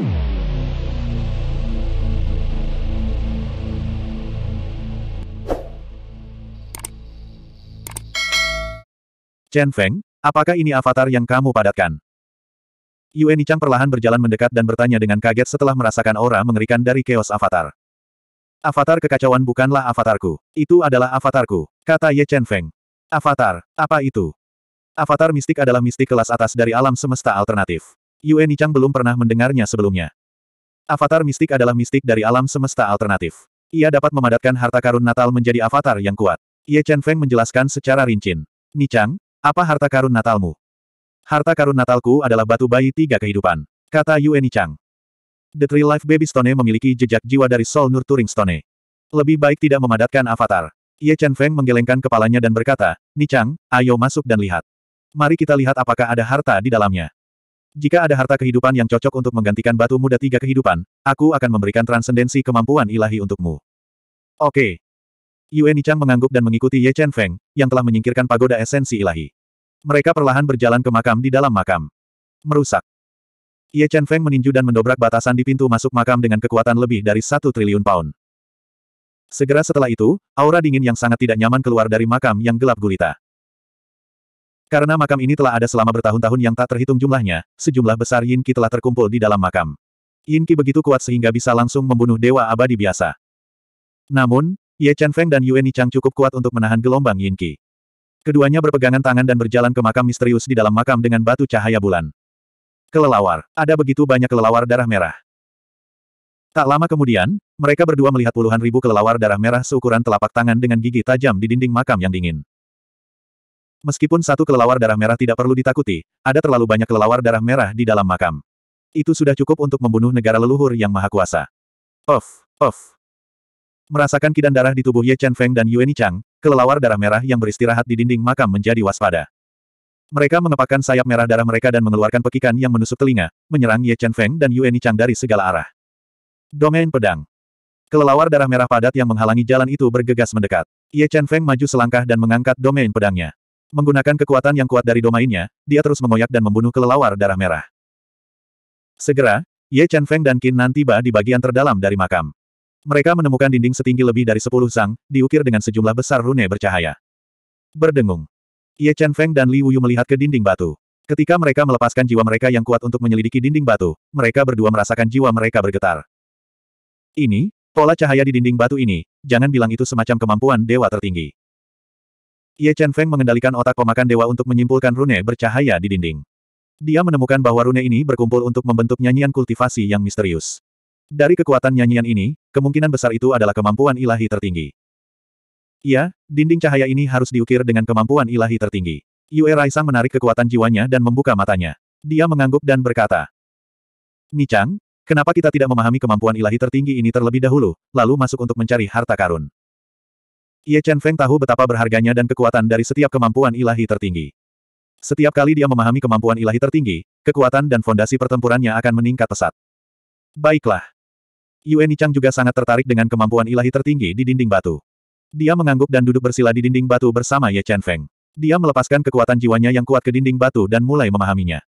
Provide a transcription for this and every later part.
Chen Feng, apakah ini avatar yang kamu padatkan? Yue Nichang perlahan berjalan mendekat dan bertanya dengan kaget setelah merasakan aura mengerikan dari keos avatar. Avatar kekacauan bukanlah avatarku. Itu adalah avatarku, kata Ye Chen Feng. Avatar, apa itu? Avatar mistik adalah mistik kelas atas dari alam semesta alternatif. Yue Nichang belum pernah mendengarnya sebelumnya. Avatar mistik adalah mistik dari alam semesta alternatif. Ia dapat memadatkan harta karun Natal menjadi avatar yang kuat. Ye Chen Feng menjelaskan secara rincin. Nichang, apa harta karun Natalmu? Harta karun Natalku adalah batu bayi tiga kehidupan, kata Yue Nichang. The Three Life Baby Stone memiliki jejak jiwa dari Soul Nur Turing Stone. Lebih baik tidak memadatkan avatar. Ye Chen Feng menggelengkan kepalanya dan berkata, Nichang, ayo masuk dan lihat. Mari kita lihat apakah ada harta di dalamnya. Jika ada harta kehidupan yang cocok untuk menggantikan batu muda tiga kehidupan, aku akan memberikan transendensi kemampuan ilahi untukmu. Oke. Yue Nichang mengangguk dan mengikuti Ye Chen Feng, yang telah menyingkirkan pagoda esensi ilahi. Mereka perlahan berjalan ke makam di dalam makam. Merusak. Ye Chen Feng meninju dan mendobrak batasan di pintu masuk makam dengan kekuatan lebih dari satu triliun pound. Segera setelah itu, aura dingin yang sangat tidak nyaman keluar dari makam yang gelap gulita. Karena makam ini telah ada selama bertahun-tahun yang tak terhitung jumlahnya, sejumlah besar Yin Qi telah terkumpul di dalam makam. Yin Qi begitu kuat sehingga bisa langsung membunuh dewa abadi biasa. Namun, Ye Chen Feng dan Yue Nichang cukup kuat untuk menahan gelombang Yin Qi. Keduanya berpegangan tangan dan berjalan ke makam misterius di dalam makam dengan batu cahaya bulan. Kelelawar. Ada begitu banyak kelelawar darah merah. Tak lama kemudian, mereka berdua melihat puluhan ribu kelelawar darah merah seukuran telapak tangan dengan gigi tajam di dinding makam yang dingin. Meskipun satu kelelawar darah merah tidak perlu ditakuti, ada terlalu banyak kelelawar darah merah di dalam makam. Itu sudah cukup untuk membunuh negara leluhur yang maha kuasa. Of, of. Merasakan kidan darah di tubuh Ye Chen Feng dan Yueni Chang, kelelawar darah merah yang beristirahat di dinding makam menjadi waspada. Mereka mengepakkan sayap merah darah mereka dan mengeluarkan pekikan yang menusuk telinga, menyerang Ye Chen Feng dan Yueni Chang dari segala arah. Domain Pedang Kelelawar darah merah padat yang menghalangi jalan itu bergegas mendekat. Ye Chen Feng maju selangkah dan mengangkat domain pedangnya. Menggunakan kekuatan yang kuat dari domainnya, dia terus mengoyak dan membunuh kelelawar darah merah. Segera, Ye Chen Feng dan Qin Nan tiba di bagian terdalam dari makam. Mereka menemukan dinding setinggi lebih dari sepuluh sang, diukir dengan sejumlah besar rune bercahaya. Berdengung. Ye Chen Feng dan Li Wuyu melihat ke dinding batu. Ketika mereka melepaskan jiwa mereka yang kuat untuk menyelidiki dinding batu, mereka berdua merasakan jiwa mereka bergetar. Ini, pola cahaya di dinding batu ini, jangan bilang itu semacam kemampuan dewa tertinggi. Ye Chen Feng mengendalikan otak pemakan dewa untuk menyimpulkan rune bercahaya di dinding. Dia menemukan bahwa rune ini berkumpul untuk membentuk nyanyian kultivasi yang misterius. Dari kekuatan nyanyian ini, kemungkinan besar itu adalah kemampuan ilahi tertinggi. Iya, dinding cahaya ini harus diukir dengan kemampuan ilahi tertinggi. Yue Raisang menarik kekuatan jiwanya dan membuka matanya. Dia mengangguk dan berkata, Nichang, kenapa kita tidak memahami kemampuan ilahi tertinggi ini terlebih dahulu, lalu masuk untuk mencari harta karun? Ye Chen Feng tahu betapa berharganya dan kekuatan dari setiap kemampuan ilahi tertinggi. Setiap kali dia memahami kemampuan ilahi tertinggi, kekuatan dan fondasi pertempurannya akan meningkat pesat. Baiklah. Yuan Chang juga sangat tertarik dengan kemampuan ilahi tertinggi di dinding batu. Dia mengangguk dan duduk bersila di dinding batu bersama Ye Chen Feng. Dia melepaskan kekuatan jiwanya yang kuat ke dinding batu dan mulai memahaminya.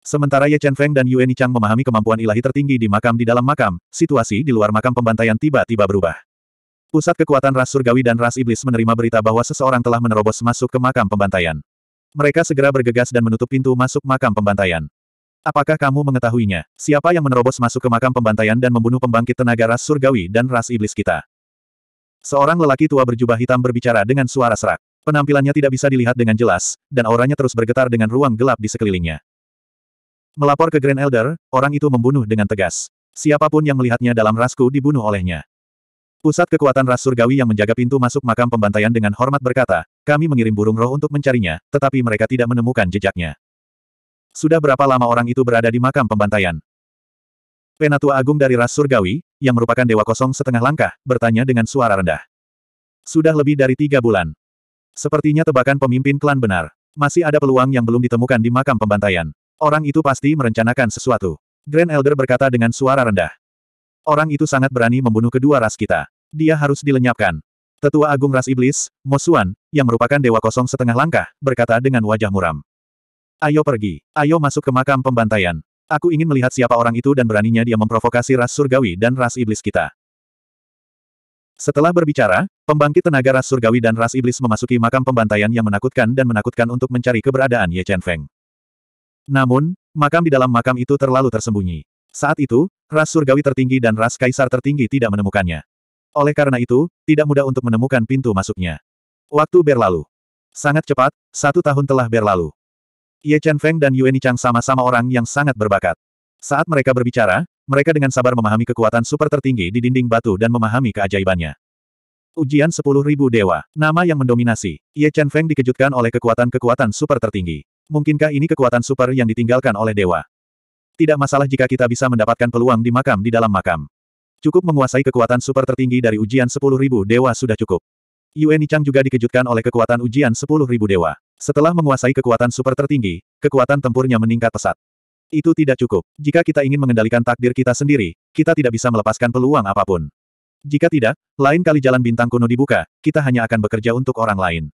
Sementara Ye Chen Feng dan Yuan Chang memahami kemampuan ilahi tertinggi di makam di dalam makam, situasi di luar makam pembantaian tiba-tiba berubah. Pusat kekuatan ras surgawi dan ras iblis menerima berita bahwa seseorang telah menerobos masuk ke makam pembantaian. Mereka segera bergegas dan menutup pintu masuk makam pembantaian. Apakah kamu mengetahuinya? Siapa yang menerobos masuk ke makam pembantaian dan membunuh pembangkit tenaga ras surgawi dan ras iblis kita? Seorang lelaki tua berjubah hitam berbicara dengan suara serak. Penampilannya tidak bisa dilihat dengan jelas, dan auranya terus bergetar dengan ruang gelap di sekelilingnya. Melapor ke Grand Elder, orang itu membunuh dengan tegas. Siapapun yang melihatnya dalam rasku dibunuh olehnya. Pusat kekuatan ras surgawi yang menjaga pintu masuk makam pembantaian dengan hormat berkata, kami mengirim burung roh untuk mencarinya, tetapi mereka tidak menemukan jejaknya. Sudah berapa lama orang itu berada di makam pembantaian? Penatua Agung dari ras surgawi, yang merupakan dewa kosong setengah langkah, bertanya dengan suara rendah. Sudah lebih dari tiga bulan. Sepertinya tebakan pemimpin klan benar. Masih ada peluang yang belum ditemukan di makam pembantaian. Orang itu pasti merencanakan sesuatu. Grand Elder berkata dengan suara rendah. Orang itu sangat berani membunuh kedua ras kita dia harus dilenyapkan. Tetua Agung Ras Iblis, Mosuan, yang merupakan dewa kosong setengah langkah, berkata dengan wajah muram. Ayo pergi, ayo masuk ke makam pembantaian. Aku ingin melihat siapa orang itu dan beraninya dia memprovokasi ras surgawi dan ras iblis kita. Setelah berbicara, pembangkit tenaga ras surgawi dan ras iblis memasuki makam pembantaian yang menakutkan dan menakutkan untuk mencari keberadaan Ye Chen Feng. Namun, makam di dalam makam itu terlalu tersembunyi. Saat itu, ras surgawi tertinggi dan ras kaisar tertinggi tidak menemukannya. Oleh karena itu, tidak mudah untuk menemukan pintu masuknya. Waktu berlalu. Sangat cepat, satu tahun telah berlalu. Ye Chen Feng dan Yue Nichang sama-sama orang yang sangat berbakat. Saat mereka berbicara, mereka dengan sabar memahami kekuatan super tertinggi di dinding batu dan memahami keajaibannya. Ujian 10.000 Dewa, nama yang mendominasi. Ye Chen Feng dikejutkan oleh kekuatan-kekuatan super tertinggi. Mungkinkah ini kekuatan super yang ditinggalkan oleh dewa? Tidak masalah jika kita bisa mendapatkan peluang di makam di dalam makam. Cukup menguasai kekuatan super tertinggi dari ujian 10.000 dewa sudah cukup. Yue Chang juga dikejutkan oleh kekuatan ujian 10.000 dewa. Setelah menguasai kekuatan super tertinggi, kekuatan tempurnya meningkat pesat. Itu tidak cukup. Jika kita ingin mengendalikan takdir kita sendiri, kita tidak bisa melepaskan peluang apapun. Jika tidak, lain kali jalan bintang kuno dibuka, kita hanya akan bekerja untuk orang lain.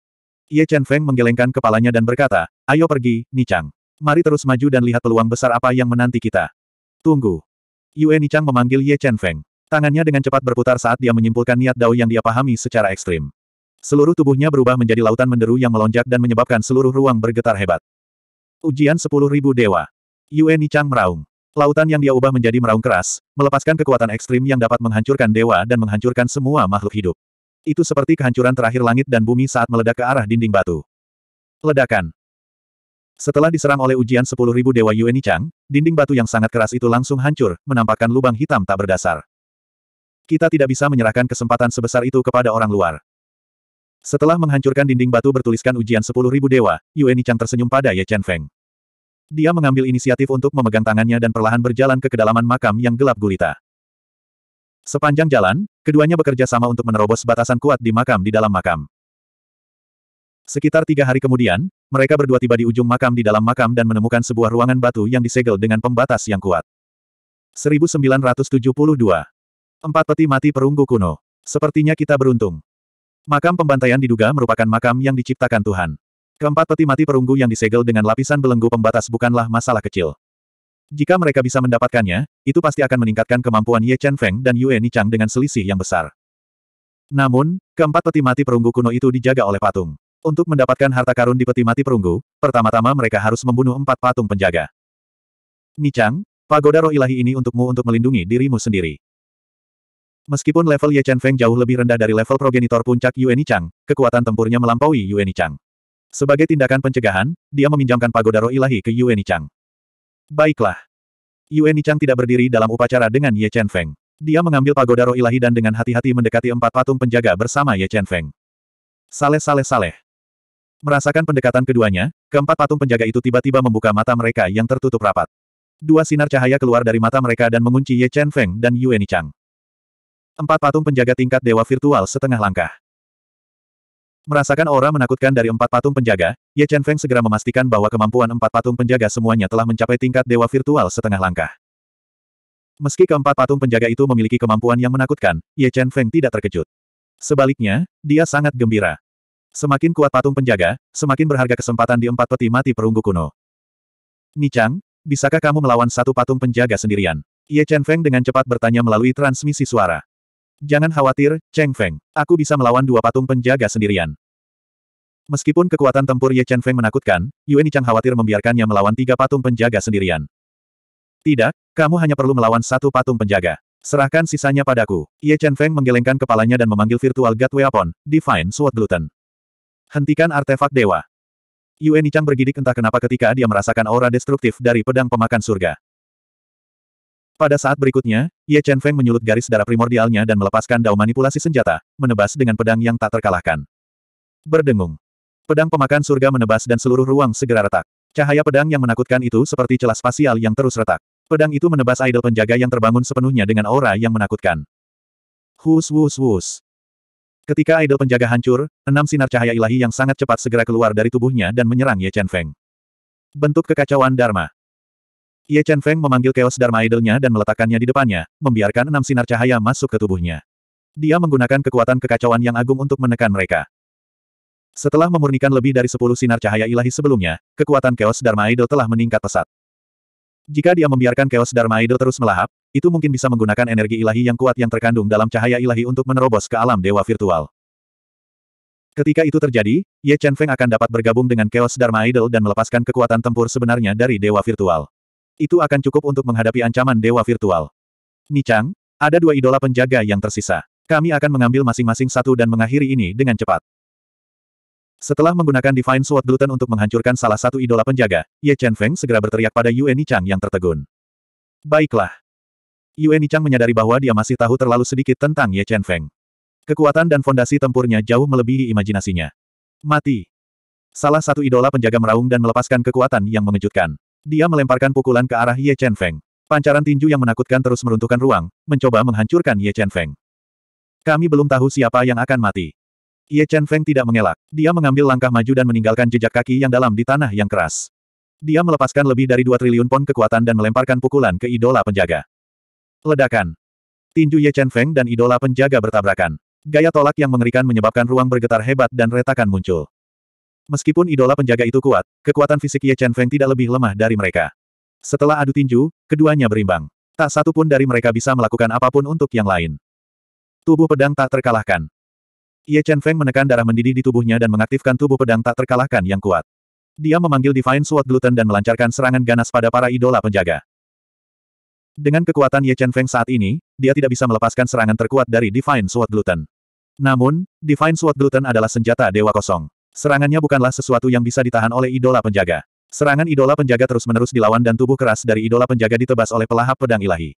Ye Chen Feng menggelengkan kepalanya dan berkata, ayo pergi, Nichang. Mari terus maju dan lihat peluang besar apa yang menanti kita. Tunggu. Yue Nichang memanggil Ye Chen Feng. Tangannya dengan cepat berputar saat dia menyimpulkan niat Dao yang dia pahami secara ekstrim. Seluruh tubuhnya berubah menjadi lautan menderu yang melonjak dan menyebabkan seluruh ruang bergetar hebat. Ujian 10.000 Dewa. Yue Nichang meraung. Lautan yang dia ubah menjadi meraung keras, melepaskan kekuatan ekstrim yang dapat menghancurkan dewa dan menghancurkan semua makhluk hidup. Itu seperti kehancuran terakhir langit dan bumi saat meledak ke arah dinding batu. Ledakan. Setelah diserang oleh ujian 10.000 Dewa Yueni Chang, dinding batu yang sangat keras itu langsung hancur, menampakkan lubang hitam tak berdasar. Kita tidak bisa menyerahkan kesempatan sebesar itu kepada orang luar. Setelah menghancurkan dinding batu bertuliskan ujian sepuluh ribu dewa, Yue Nichang tersenyum pada Ye Chen Feng. Dia mengambil inisiatif untuk memegang tangannya dan perlahan berjalan ke kedalaman makam yang gelap gulita. Sepanjang jalan, keduanya bekerja sama untuk menerobos batasan kuat di makam di dalam makam. Sekitar tiga hari kemudian, mereka berdua tiba di ujung makam di dalam makam dan menemukan sebuah ruangan batu yang disegel dengan pembatas yang kuat. 1972 Empat peti mati perunggu kuno. Sepertinya kita beruntung. Makam pembantaian diduga merupakan makam yang diciptakan Tuhan. Keempat peti mati perunggu yang disegel dengan lapisan belenggu pembatas bukanlah masalah kecil. Jika mereka bisa mendapatkannya, itu pasti akan meningkatkan kemampuan Ye Chen Feng dan Yue Nichang dengan selisih yang besar. Namun, keempat peti mati perunggu kuno itu dijaga oleh patung. Untuk mendapatkan harta karun di peti mati perunggu, pertama-tama mereka harus membunuh empat patung penjaga. Nichang, pagoda roh ilahi ini untukmu untuk melindungi dirimu sendiri. Meskipun level Ye Chen Feng jauh lebih rendah dari level progenitor puncak Yueni Chang, kekuatan tempurnya melampaui Yueni Chang. Sebagai tindakan pencegahan, dia meminjamkan pagoda roh ilahi ke Yueni Chang. Baiklah. Yueni Chang tidak berdiri dalam upacara dengan Ye Chen Feng. Dia mengambil pagoda roh ilahi dan dengan hati-hati mendekati empat patung penjaga bersama Ye Chen Feng. Saleh saleh saleh. Merasakan pendekatan keduanya, keempat patung penjaga itu tiba-tiba membuka mata mereka yang tertutup rapat. Dua sinar cahaya keluar dari mata mereka dan mengunci Ye Chen Feng dan Yueni Chang. Empat patung penjaga tingkat dewa virtual setengah langkah. Merasakan aura menakutkan dari empat patung penjaga, Ye Chen Feng segera memastikan bahwa kemampuan empat patung penjaga semuanya telah mencapai tingkat dewa virtual setengah langkah. Meski keempat patung penjaga itu memiliki kemampuan yang menakutkan, Ye Chen Feng tidak terkejut. Sebaliknya, dia sangat gembira. Semakin kuat patung penjaga, semakin berharga kesempatan di empat peti mati perunggu kuno. Ni Chang, bisakah kamu melawan satu patung penjaga sendirian? Ye Chen Feng dengan cepat bertanya melalui transmisi suara. Jangan khawatir, Cheng Feng. Aku bisa melawan dua patung penjaga sendirian. Meskipun kekuatan tempur Ye Chen Feng menakutkan, Yue Nichang khawatir membiarkannya melawan tiga patung penjaga sendirian. Tidak, kamu hanya perlu melawan satu patung penjaga. Serahkan sisanya padaku. Ye Chen Feng menggelengkan kepalanya dan memanggil virtual God Weapon, Divine Sword Gluten. Hentikan artefak dewa. Yue Nichang bergidik entah kenapa ketika dia merasakan aura destruktif dari pedang pemakan surga. Pada saat berikutnya, Ye Chen Feng menyulut garis darah primordialnya dan melepaskan dao manipulasi senjata, menebas dengan pedang yang tak terkalahkan. Berdengung. Pedang pemakan surga menebas dan seluruh ruang segera retak. Cahaya pedang yang menakutkan itu seperti celah spasial yang terus retak. Pedang itu menebas idol penjaga yang terbangun sepenuhnya dengan aura yang menakutkan. Hus wus wus. Ketika idol penjaga hancur, enam sinar cahaya ilahi yang sangat cepat segera keluar dari tubuhnya dan menyerang Ye Chen Feng. Bentuk kekacauan Dharma. Ye Chen Feng memanggil Chaos Dharma Idolnya dan meletakkannya di depannya, membiarkan enam sinar cahaya masuk ke tubuhnya. Dia menggunakan kekuatan kekacauan yang agung untuk menekan mereka. Setelah memurnikan lebih dari sepuluh sinar cahaya ilahi sebelumnya, kekuatan Chaos Dharma Idol telah meningkat pesat. Jika dia membiarkan Chaos Dharma Idol terus melahap, itu mungkin bisa menggunakan energi ilahi yang kuat yang terkandung dalam cahaya ilahi untuk menerobos ke alam dewa virtual. Ketika itu terjadi, Ye Chen Feng akan dapat bergabung dengan Chaos Dharma Idol dan melepaskan kekuatan tempur sebenarnya dari dewa virtual. Itu akan cukup untuk menghadapi ancaman dewa virtual. Nichang, ada dua idola penjaga yang tersisa. Kami akan mengambil masing-masing satu dan mengakhiri ini dengan cepat. Setelah menggunakan Divine Sword Gluten untuk menghancurkan salah satu idola penjaga, Ye Chen Feng segera berteriak pada Yue Nichang yang tertegun. Baiklah. Yue Nichang menyadari bahwa dia masih tahu terlalu sedikit tentang Ye Chen Feng. Kekuatan dan fondasi tempurnya jauh melebihi imajinasinya. Mati. Salah satu idola penjaga meraung dan melepaskan kekuatan yang mengejutkan. Dia melemparkan pukulan ke arah Ye Chen Feng. Pancaran tinju yang menakutkan terus meruntuhkan ruang, mencoba menghancurkan Ye Chen Feng. Kami belum tahu siapa yang akan mati. Ye Chen Feng tidak mengelak. Dia mengambil langkah maju dan meninggalkan jejak kaki yang dalam di tanah yang keras. Dia melepaskan lebih dari dua triliun pon kekuatan dan melemparkan pukulan ke idola penjaga. Ledakan. Tinju Ye Chen Feng dan idola penjaga bertabrakan. Gaya tolak yang mengerikan menyebabkan ruang bergetar hebat dan retakan muncul. Meskipun idola penjaga itu kuat, kekuatan fisik Ye Chen Feng tidak lebih lemah dari mereka. Setelah adu tinju, keduanya berimbang. Tak satu pun dari mereka bisa melakukan apapun untuk yang lain. Tubuh pedang tak terkalahkan. Ye Chen Feng menekan darah mendidih di tubuhnya dan mengaktifkan tubuh pedang tak terkalahkan yang kuat. Dia memanggil Divine Sword Gluten dan melancarkan serangan ganas pada para idola penjaga. Dengan kekuatan Ye Chen Feng saat ini, dia tidak bisa melepaskan serangan terkuat dari Divine Sword Gluten. Namun, Divine Sword Gluten adalah senjata dewa kosong. Serangannya bukanlah sesuatu yang bisa ditahan oleh idola penjaga. Serangan idola penjaga terus-menerus dilawan dan tubuh keras dari idola penjaga ditebas oleh pelahap pedang ilahi.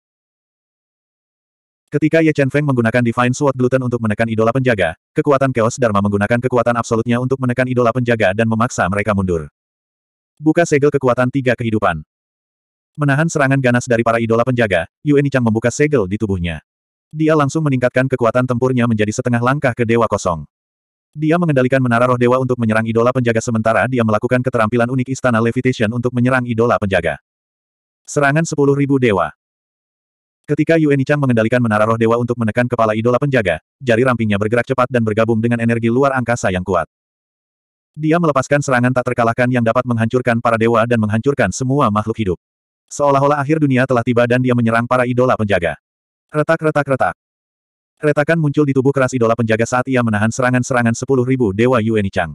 Ketika Ye Chen Feng menggunakan Divine Sword Gluten untuk menekan idola penjaga, kekuatan Chaos Dharma menggunakan kekuatan absolutnya untuk menekan idola penjaga dan memaksa mereka mundur. Buka segel kekuatan tiga kehidupan. Menahan serangan ganas dari para idola penjaga, Yue Nichang membuka segel di tubuhnya. Dia langsung meningkatkan kekuatan tempurnya menjadi setengah langkah ke Dewa Kosong. Dia mengendalikan menara roh dewa untuk menyerang idola penjaga sementara dia melakukan keterampilan unik istana levitation untuk menyerang idola penjaga. Serangan 10.000 dewa. Ketika Yuan Chang mengendalikan menara roh dewa untuk menekan kepala idola penjaga, jari rampingnya bergerak cepat dan bergabung dengan energi luar angkasa yang kuat. Dia melepaskan serangan tak terkalahkan yang dapat menghancurkan para dewa dan menghancurkan semua makhluk hidup. Seolah-olah akhir dunia telah tiba dan dia menyerang para idola penjaga. Retak-retak-retak. Retakan muncul di tubuh keras idola penjaga saat ia menahan serangan-serangan 10.000 Dewa Yueni Chang.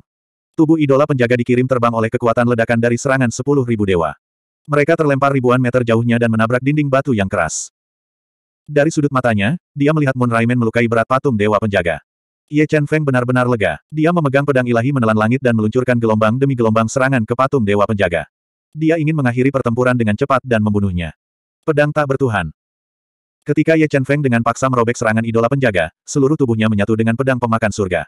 Tubuh idola penjaga dikirim terbang oleh kekuatan ledakan dari serangan 10.000 dewa. Mereka terlempar ribuan meter jauhnya dan menabrak dinding batu yang keras. Dari sudut matanya, dia melihat Moon Raimen melukai berat patung dewa penjaga. Ye Chen Feng benar-benar lega. Dia memegang pedang ilahi menelan langit dan meluncurkan gelombang demi gelombang serangan ke patung dewa penjaga. Dia ingin mengakhiri pertempuran dengan cepat dan membunuhnya. Pedang tak bertuhan. Ketika Ye Chen Feng dengan paksa merobek serangan idola penjaga, seluruh tubuhnya menyatu dengan pedang pemakan surga.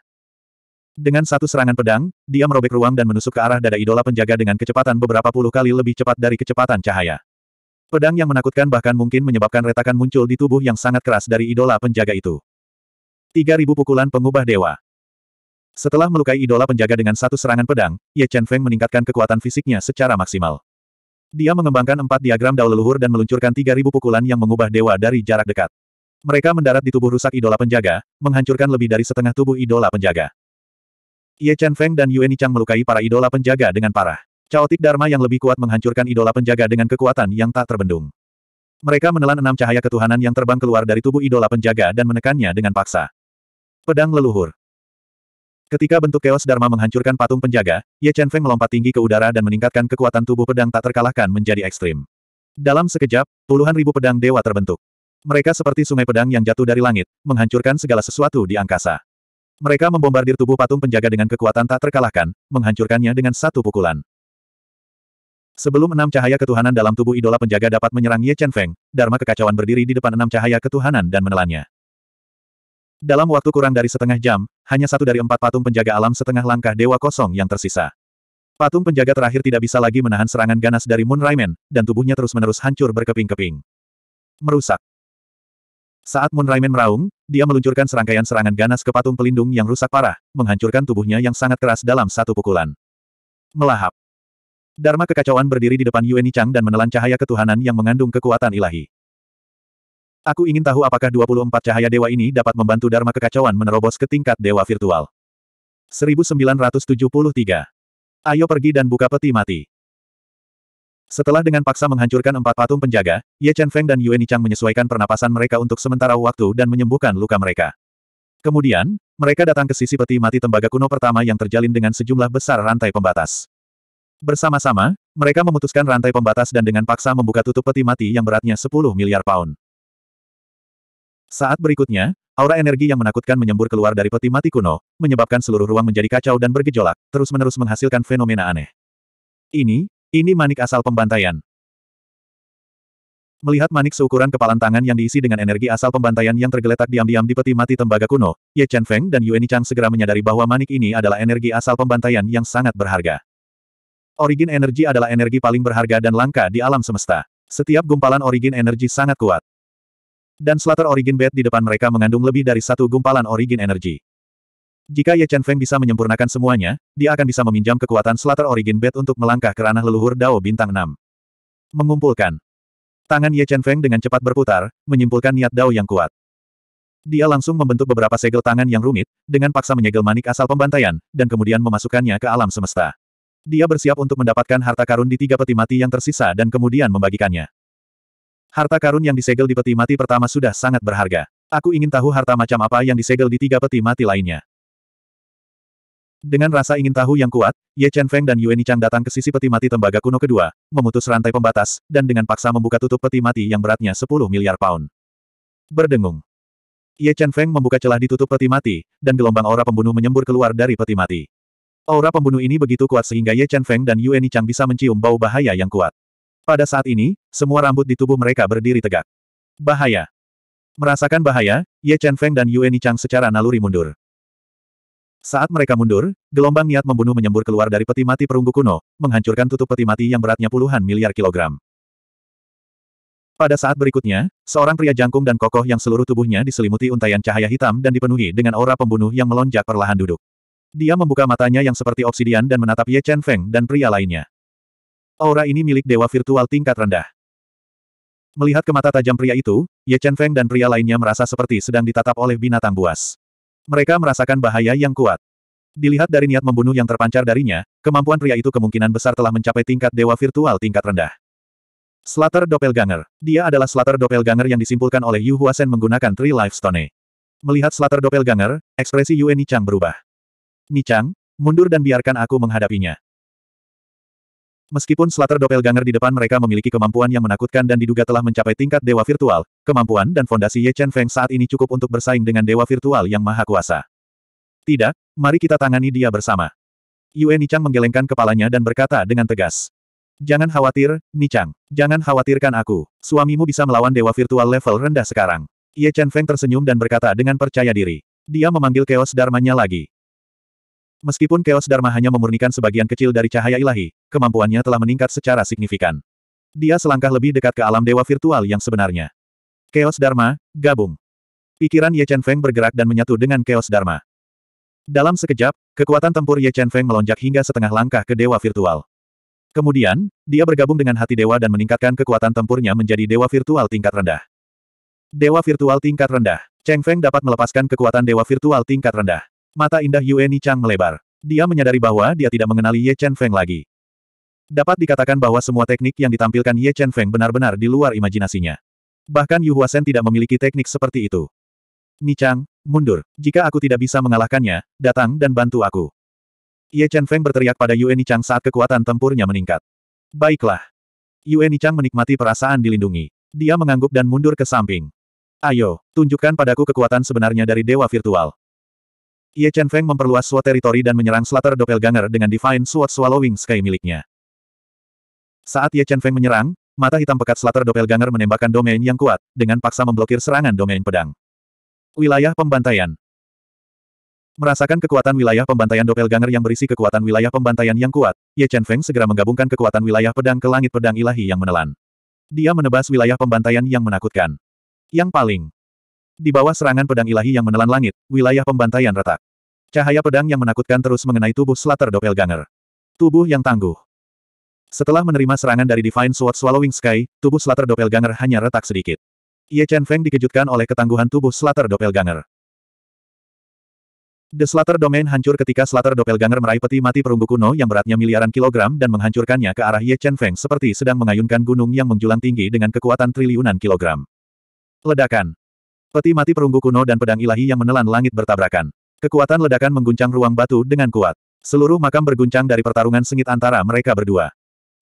Dengan satu serangan pedang, dia merobek ruang dan menusuk ke arah dada idola penjaga dengan kecepatan beberapa puluh kali lebih cepat dari kecepatan cahaya. Pedang yang menakutkan bahkan mungkin menyebabkan retakan muncul di tubuh yang sangat keras dari idola penjaga itu. 3000 pukulan pengubah dewa. Setelah melukai idola penjaga dengan satu serangan pedang, Ye Chen Feng meningkatkan kekuatan fisiknya secara maksimal. Dia mengembangkan empat diagram dao leluhur dan meluncurkan tiga ribu pukulan yang mengubah dewa dari jarak dekat. Mereka mendarat di tubuh rusak idola penjaga, menghancurkan lebih dari setengah tubuh idola penjaga. Ye Chen Feng dan Yue Nichang melukai para idola penjaga dengan parah. Chaotic Dharma yang lebih kuat menghancurkan idola penjaga dengan kekuatan yang tak terbendung. Mereka menelan enam cahaya ketuhanan yang terbang keluar dari tubuh idola penjaga dan menekannya dengan paksa. Pedang leluhur. Ketika bentuk keos Dharma menghancurkan patung penjaga, Ye Chen Feng melompat tinggi ke udara dan meningkatkan kekuatan tubuh pedang tak terkalahkan menjadi ekstrim. Dalam sekejap, puluhan ribu pedang dewa terbentuk. Mereka seperti sungai pedang yang jatuh dari langit, menghancurkan segala sesuatu di angkasa. Mereka membombardir tubuh patung penjaga dengan kekuatan tak terkalahkan, menghancurkannya dengan satu pukulan. Sebelum enam cahaya ketuhanan dalam tubuh idola penjaga dapat menyerang Ye Chen Feng, Dharma kekacauan berdiri di depan enam cahaya ketuhanan dan menelannya. Dalam waktu kurang dari setengah jam, hanya satu dari empat patung penjaga alam setengah langkah dewa kosong yang tersisa. Patung penjaga terakhir tidak bisa lagi menahan serangan ganas dari Moon Raimen, dan tubuhnya terus-menerus hancur berkeping-keping. Merusak. Saat Moon Raimen meraung, dia meluncurkan serangkaian serangan ganas ke patung pelindung yang rusak parah, menghancurkan tubuhnya yang sangat keras dalam satu pukulan. Melahap. Dharma kekacauan berdiri di depan Yueni Chang dan menelan cahaya ketuhanan yang mengandung kekuatan ilahi. Aku ingin tahu apakah 24 cahaya dewa ini dapat membantu Dharma kekacauan menerobos ke tingkat dewa virtual. 1973. Ayo pergi dan buka peti mati. Setelah dengan paksa menghancurkan empat patung penjaga, Ye Chen Feng dan Yue Nichang menyesuaikan pernapasan mereka untuk sementara waktu dan menyembuhkan luka mereka. Kemudian, mereka datang ke sisi peti mati tembaga kuno pertama yang terjalin dengan sejumlah besar rantai pembatas. Bersama-sama, mereka memutuskan rantai pembatas dan dengan paksa membuka tutup peti mati yang beratnya 10 miliar pound. Saat berikutnya, aura energi yang menakutkan menyembur keluar dari peti mati kuno, menyebabkan seluruh ruang menjadi kacau dan bergejolak, terus-menerus menghasilkan fenomena aneh. Ini, ini manik asal pembantaian. Melihat manik seukuran kepalan tangan yang diisi dengan energi asal pembantaian yang tergeletak diam-diam di peti mati tembaga kuno, Ye Chen Feng dan Yue Chang segera menyadari bahwa manik ini adalah energi asal pembantaian yang sangat berharga. Origin energi adalah energi paling berharga dan langka di alam semesta. Setiap gumpalan origin energi sangat kuat. Dan Slater Origin Bed di depan mereka mengandung lebih dari satu gumpalan Origin Energy. Jika Ye Chen Feng bisa menyempurnakan semuanya, dia akan bisa meminjam kekuatan Slater Origin Bed untuk melangkah ke ranah leluhur Dao Bintang 6. Mengumpulkan. Tangan Ye Chen Feng dengan cepat berputar, menyimpulkan niat Dao yang kuat. Dia langsung membentuk beberapa segel tangan yang rumit, dengan paksa menyegel manik asal pembantaian, dan kemudian memasukkannya ke alam semesta. Dia bersiap untuk mendapatkan harta karun di tiga peti mati yang tersisa dan kemudian membagikannya. Harta karun yang disegel di peti mati pertama sudah sangat berharga. Aku ingin tahu harta macam apa yang disegel di tiga peti mati lainnya. Dengan rasa ingin tahu yang kuat, Ye Chen Feng dan Yue Chang datang ke sisi peti mati tembaga kuno kedua, memutus rantai pembatas, dan dengan paksa membuka tutup peti mati yang beratnya 10 miliar pound. Berdengung. Ye Chen Feng membuka celah di tutup peti mati, dan gelombang aura pembunuh menyembur keluar dari peti mati. Aura pembunuh ini begitu kuat sehingga Ye Chen Feng dan Yue Chang bisa mencium bau bahaya yang kuat. Pada saat ini, semua rambut di tubuh mereka berdiri tegak. Bahaya. Merasakan bahaya, Ye Chen Feng dan Yue Nichang secara naluri mundur. Saat mereka mundur, gelombang niat membunuh menyembur keluar dari peti mati perunggu kuno, menghancurkan tutup peti mati yang beratnya puluhan miliar kilogram. Pada saat berikutnya, seorang pria jangkung dan kokoh yang seluruh tubuhnya diselimuti untayan cahaya hitam dan dipenuhi dengan aura pembunuh yang melonjak perlahan duduk. Dia membuka matanya yang seperti obsidian dan menatap Ye Chen Feng dan pria lainnya. Aura ini milik dewa virtual tingkat rendah. Melihat ke mata tajam pria itu, Ye Chen Feng dan pria lainnya merasa seperti sedang ditatap oleh binatang buas. Mereka merasakan bahaya yang kuat. Dilihat dari niat membunuh yang terpancar darinya, kemampuan pria itu kemungkinan besar telah mencapai tingkat dewa virtual tingkat rendah. Slater Doppelganger. Dia adalah Slater Doppelganger yang disimpulkan oleh Yu Huasen menggunakan Three Life Stone. Melihat Slater Doppelganger, ekspresi Yue Nichang berubah. Nichang, mundur dan biarkan aku menghadapinya. Meskipun Slater Doppelganger di depan mereka memiliki kemampuan yang menakutkan dan diduga telah mencapai tingkat dewa virtual, kemampuan dan fondasi Ye Chen Feng saat ini cukup untuk bersaing dengan dewa virtual yang maha kuasa. Tidak, mari kita tangani dia bersama. Yue Nichang menggelengkan kepalanya dan berkata dengan tegas. Jangan khawatir, Nichang. Jangan khawatirkan aku. Suamimu bisa melawan dewa virtual level rendah sekarang. Ye Chen Feng tersenyum dan berkata dengan percaya diri. Dia memanggil keos Darmanya lagi. Meskipun Chaos Dharma hanya memurnikan sebagian kecil dari cahaya ilahi, kemampuannya telah meningkat secara signifikan. Dia selangkah lebih dekat ke alam dewa virtual yang sebenarnya. Chaos Dharma, gabung. Pikiran Ye Chen Feng bergerak dan menyatu dengan Chaos Dharma. Dalam sekejap, kekuatan tempur Ye Chen Feng melonjak hingga setengah langkah ke dewa virtual. Kemudian, dia bergabung dengan hati dewa dan meningkatkan kekuatan tempurnya menjadi dewa virtual tingkat rendah. Dewa virtual tingkat rendah. Cheng Feng dapat melepaskan kekuatan dewa virtual tingkat rendah. Mata indah Yueni Chang melebar. Dia menyadari bahwa dia tidak mengenali Ye Chen Feng lagi. Dapat dikatakan bahwa semua teknik yang ditampilkan Ye Chen Feng benar-benar di luar imajinasinya. Bahkan Yu Huasen tidak memiliki teknik seperti itu. Ni Chang, mundur. Jika aku tidak bisa mengalahkannya, datang dan bantu aku. Ye Chen Feng berteriak pada Yueni Chang saat kekuatan tempurnya meningkat. Baiklah. Yueni Chang menikmati perasaan dilindungi. Dia mengangguk dan mundur ke samping. Ayo, tunjukkan padaku kekuatan sebenarnya dari dewa virtual. Ye Chen Feng memperluas suatu teritori dan menyerang Slater Doppelganger dengan Divine SWAT Swallowing Sky miliknya. Saat Ye Chen Feng menyerang, mata hitam pekat Slater Doppelganger menembakkan domain yang kuat, dengan paksa memblokir serangan domain pedang. Wilayah Pembantaian Merasakan kekuatan wilayah pembantaian Doppelganger yang berisi kekuatan wilayah pembantaian yang kuat, Ye Chen Feng segera menggabungkan kekuatan wilayah pedang ke langit pedang ilahi yang menelan. Dia menebas wilayah pembantaian yang menakutkan. Yang paling di bawah serangan pedang ilahi yang menelan langit, wilayah pembantaian retak. Cahaya pedang yang menakutkan terus mengenai tubuh Slater Doppelganger. Tubuh yang tangguh. Setelah menerima serangan dari Divine Sword Swallowing Sky, tubuh Slater Doppelganger hanya retak sedikit. Ye Chen Feng dikejutkan oleh ketangguhan tubuh Slater Doppelganger. The Slater Domain hancur ketika Slater Doppelganger meraih peti mati perunggu kuno yang beratnya miliaran kilogram dan menghancurkannya ke arah Ye Chen Feng seperti sedang mengayunkan gunung yang menjulang tinggi dengan kekuatan triliunan kilogram. Ledakan Peti mati perunggu kuno dan pedang ilahi yang menelan langit bertabrakan. Kekuatan ledakan mengguncang ruang batu dengan kuat. Seluruh makam berguncang dari pertarungan sengit antara mereka berdua.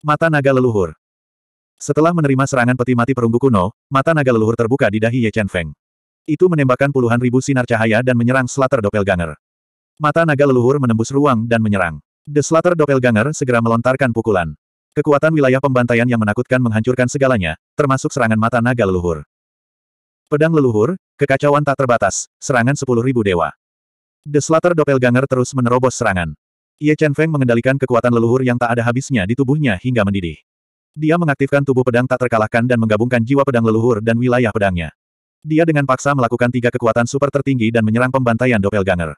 Mata naga leluhur. Setelah menerima serangan peti mati perunggu kuno, mata naga leluhur terbuka di dahi Ye Chen Feng. Itu menembakkan puluhan ribu sinar cahaya dan menyerang Slater Doppelganger. Mata naga leluhur menembus ruang dan menyerang. The Slater Doppelganger segera melontarkan pukulan. Kekuatan wilayah pembantaian yang menakutkan menghancurkan segalanya, termasuk serangan mata naga leluhur. Pedang leluhur, kekacauan tak terbatas, serangan ribu dewa. The Slater Doppelganger terus menerobos serangan. Ye Chen Feng mengendalikan kekuatan leluhur yang tak ada habisnya di tubuhnya hingga mendidih. Dia mengaktifkan tubuh pedang tak terkalahkan dan menggabungkan jiwa pedang leluhur dan wilayah pedangnya. Dia dengan paksa melakukan tiga kekuatan super tertinggi dan menyerang pembantaian Doppelganger.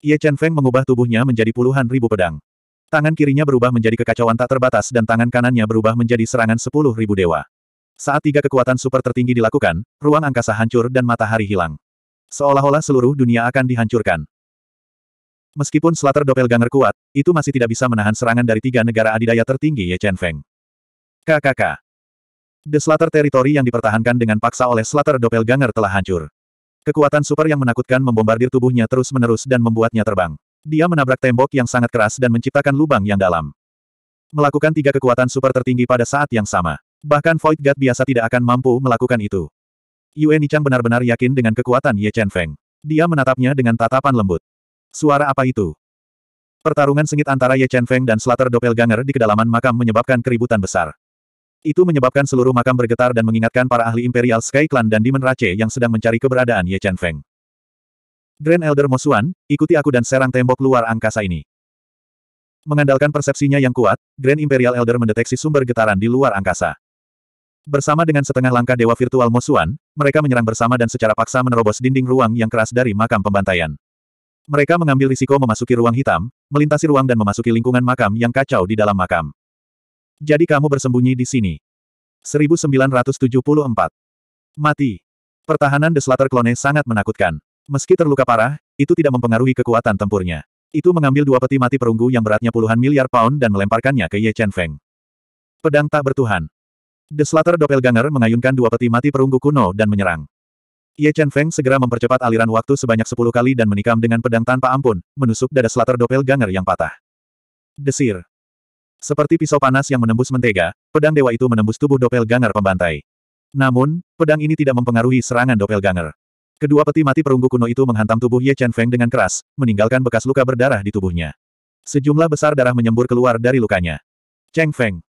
Ye Chen Feng mengubah tubuhnya menjadi puluhan ribu pedang. Tangan kirinya berubah menjadi kekacauan tak terbatas dan tangan kanannya berubah menjadi serangan sepuluh ribu dewa. Saat tiga kekuatan super tertinggi dilakukan, ruang angkasa hancur dan matahari hilang. Seolah-olah seluruh dunia akan dihancurkan. Meskipun Slater Doppelganger kuat, itu masih tidak bisa menahan serangan dari tiga negara adidaya tertinggi Ye Chen Feng. KKK. The Slater Territory yang dipertahankan dengan paksa oleh Slater Doppelganger telah hancur. Kekuatan super yang menakutkan membombardir tubuhnya terus-menerus dan membuatnya terbang. Dia menabrak tembok yang sangat keras dan menciptakan lubang yang dalam. Melakukan tiga kekuatan super tertinggi pada saat yang sama. Bahkan Void God biasa tidak akan mampu melakukan itu. Yue Nichang benar-benar yakin dengan kekuatan Ye Chen Feng. Dia menatapnya dengan tatapan lembut. Suara apa itu? Pertarungan sengit antara Ye Chen Feng dan Slater Doppelganger di kedalaman makam menyebabkan keributan besar. Itu menyebabkan seluruh makam bergetar dan mengingatkan para ahli Imperial Sky Clan dan Demon Rache yang sedang mencari keberadaan Ye Chen Feng. Grand Elder Mosuan, ikuti aku dan serang tembok luar angkasa ini. Mengandalkan persepsinya yang kuat, Grand Imperial Elder mendeteksi sumber getaran di luar angkasa. Bersama dengan setengah langkah Dewa Virtual Mosuan, mereka menyerang bersama dan secara paksa menerobos dinding ruang yang keras dari makam pembantaian. Mereka mengambil risiko memasuki ruang hitam, melintasi ruang dan memasuki lingkungan makam yang kacau di dalam makam. Jadi kamu bersembunyi di sini. 1974. Mati. Pertahanan The Slatter Clone sangat menakutkan. Meski terluka parah, itu tidak mempengaruhi kekuatan tempurnya. Itu mengambil dua peti mati perunggu yang beratnya puluhan miliar pound dan melemparkannya ke Ye Chen Feng. Pedang tak bertuhan. The Slater Doppelganger mengayunkan dua peti mati perunggu kuno dan menyerang. Ye Chen Feng segera mempercepat aliran waktu sebanyak sepuluh kali dan menikam dengan pedang tanpa ampun, menusuk dada Slater Doppelganger yang patah. Desir. Seperti pisau panas yang menembus mentega, pedang dewa itu menembus tubuh Doppelganger pembantai. Namun, pedang ini tidak mempengaruhi serangan Doppelganger. Kedua peti mati perunggu kuno itu menghantam tubuh Ye Chen Feng dengan keras, meninggalkan bekas luka berdarah di tubuhnya. Sejumlah besar darah menyembur keluar dari lukanya. Cheng Feng.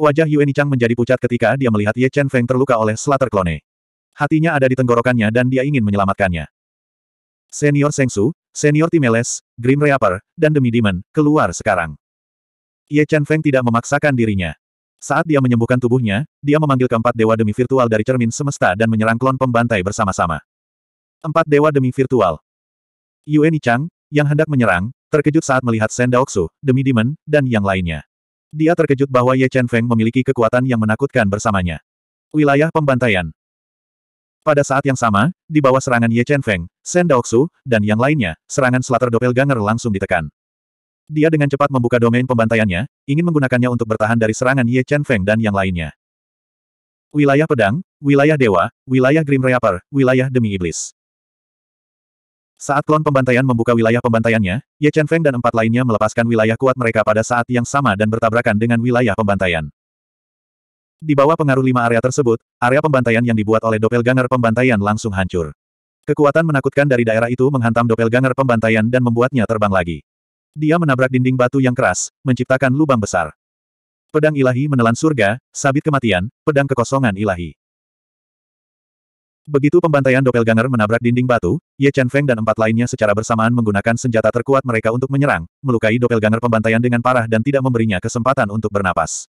Wajah Yuan Chang menjadi pucat ketika dia melihat Ye Chen Feng terluka oleh Slater Klone. Hatinya ada di tenggorokannya dan dia ingin menyelamatkannya. Senior Sengsu, Senior Timeles, Grim Reaper, dan Demi Demon, keluar sekarang. Ye Chen Feng tidak memaksakan dirinya. Saat dia menyembuhkan tubuhnya, dia memanggil keempat dewa demi virtual dari cermin semesta dan menyerang klon pembantai bersama-sama. Empat dewa demi virtual. Yuen Chang, yang hendak menyerang, terkejut saat melihat Sen Daoksu, demi Demon, dan yang lainnya. Dia terkejut bahwa Ye Chen Feng memiliki kekuatan yang menakutkan bersamanya. Wilayah pembantaian. Pada saat yang sama, di bawah serangan Ye Chen Feng, Shen Daoksu, dan yang lainnya, serangan Slater Doppelganger langsung ditekan. Dia dengan cepat membuka domain pembantaiannya, ingin menggunakannya untuk bertahan dari serangan Ye Chen Feng dan yang lainnya. Wilayah pedang, wilayah dewa, wilayah Grim Reaper, wilayah demi iblis. Saat klon pembantaian membuka wilayah pembantaiannya, Ye Chen Feng dan empat lainnya melepaskan wilayah kuat mereka pada saat yang sama dan bertabrakan dengan wilayah pembantaian. Di bawah pengaruh lima area tersebut, area pembantaian yang dibuat oleh doppelganger pembantaian langsung hancur. Kekuatan menakutkan dari daerah itu menghantam doppelganger pembantaian dan membuatnya terbang lagi. Dia menabrak dinding batu yang keras, menciptakan lubang besar. Pedang ilahi menelan surga, sabit kematian, pedang kekosongan ilahi. Begitu pembantaian doppelganger menabrak dinding batu, Ye Chen Feng dan empat lainnya secara bersamaan menggunakan senjata terkuat mereka untuk menyerang, melukai doppelganger pembantaian dengan parah dan tidak memberinya kesempatan untuk bernapas.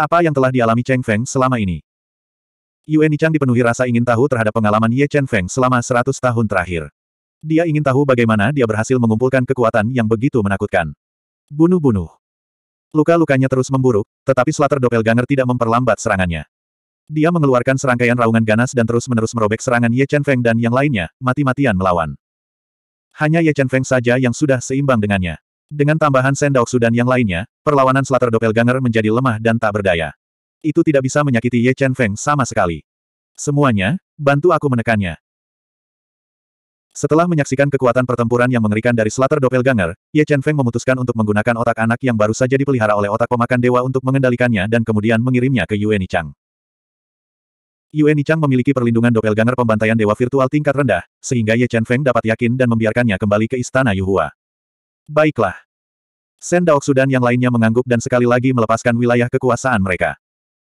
Apa yang telah dialami Cheng Feng selama ini? Yue Nichang dipenuhi rasa ingin tahu terhadap pengalaman Ye Chen Feng selama 100 tahun terakhir. Dia ingin tahu bagaimana dia berhasil mengumpulkan kekuatan yang begitu menakutkan. Bunuh-bunuh. Luka-lukanya terus memburuk, tetapi Slater Doppelganger tidak memperlambat serangannya. Dia mengeluarkan serangkaian raungan ganas dan terus-menerus merobek serangan Ye Chen Feng dan yang lainnya, mati-matian melawan. Hanya Ye Chen Feng saja yang sudah seimbang dengannya. Dengan tambahan Sen Daoksu dan yang lainnya, perlawanan Slater Doppelganger menjadi lemah dan tak berdaya. Itu tidak bisa menyakiti Ye Chen Feng sama sekali. Semuanya, bantu aku menekannya. Setelah menyaksikan kekuatan pertempuran yang mengerikan dari Slater Doppelganger, Ye Chen Feng memutuskan untuk menggunakan otak anak yang baru saja dipelihara oleh otak pemakan dewa untuk mengendalikannya dan kemudian mengirimnya ke Yueni Chang. Yue Nichang memiliki perlindungan doppelganger pembantaian dewa virtual tingkat rendah, sehingga Ye Chen Feng dapat yakin dan membiarkannya kembali ke istana Yuhua. Baiklah. Sen Daoksu dan yang lainnya mengangguk dan sekali lagi melepaskan wilayah kekuasaan mereka.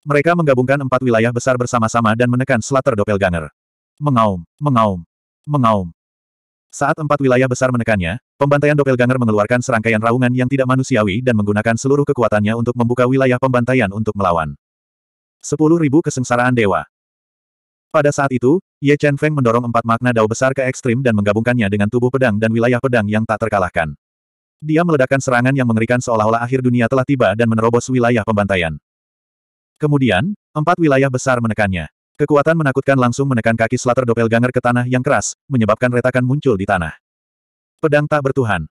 Mereka menggabungkan empat wilayah besar bersama-sama dan menekan Slater Doppelganger. Mengaum, mengaum, mengaum. Saat empat wilayah besar menekannya, pembantaian Doppelganger mengeluarkan serangkaian raungan yang tidak manusiawi dan menggunakan seluruh kekuatannya untuk membuka wilayah pembantaian untuk melawan. Sepuluh ribu kesengsaraan dewa. Pada saat itu, Ye Chen Feng mendorong empat makna dao besar ke ekstrim dan menggabungkannya dengan tubuh pedang dan wilayah pedang yang tak terkalahkan. Dia meledakkan serangan yang mengerikan seolah-olah akhir dunia telah tiba dan menerobos wilayah pembantaian. Kemudian, empat wilayah besar menekannya. Kekuatan menakutkan langsung menekan kaki Slater Doppelganger ke tanah yang keras, menyebabkan retakan muncul di tanah. Pedang tak bertuhan.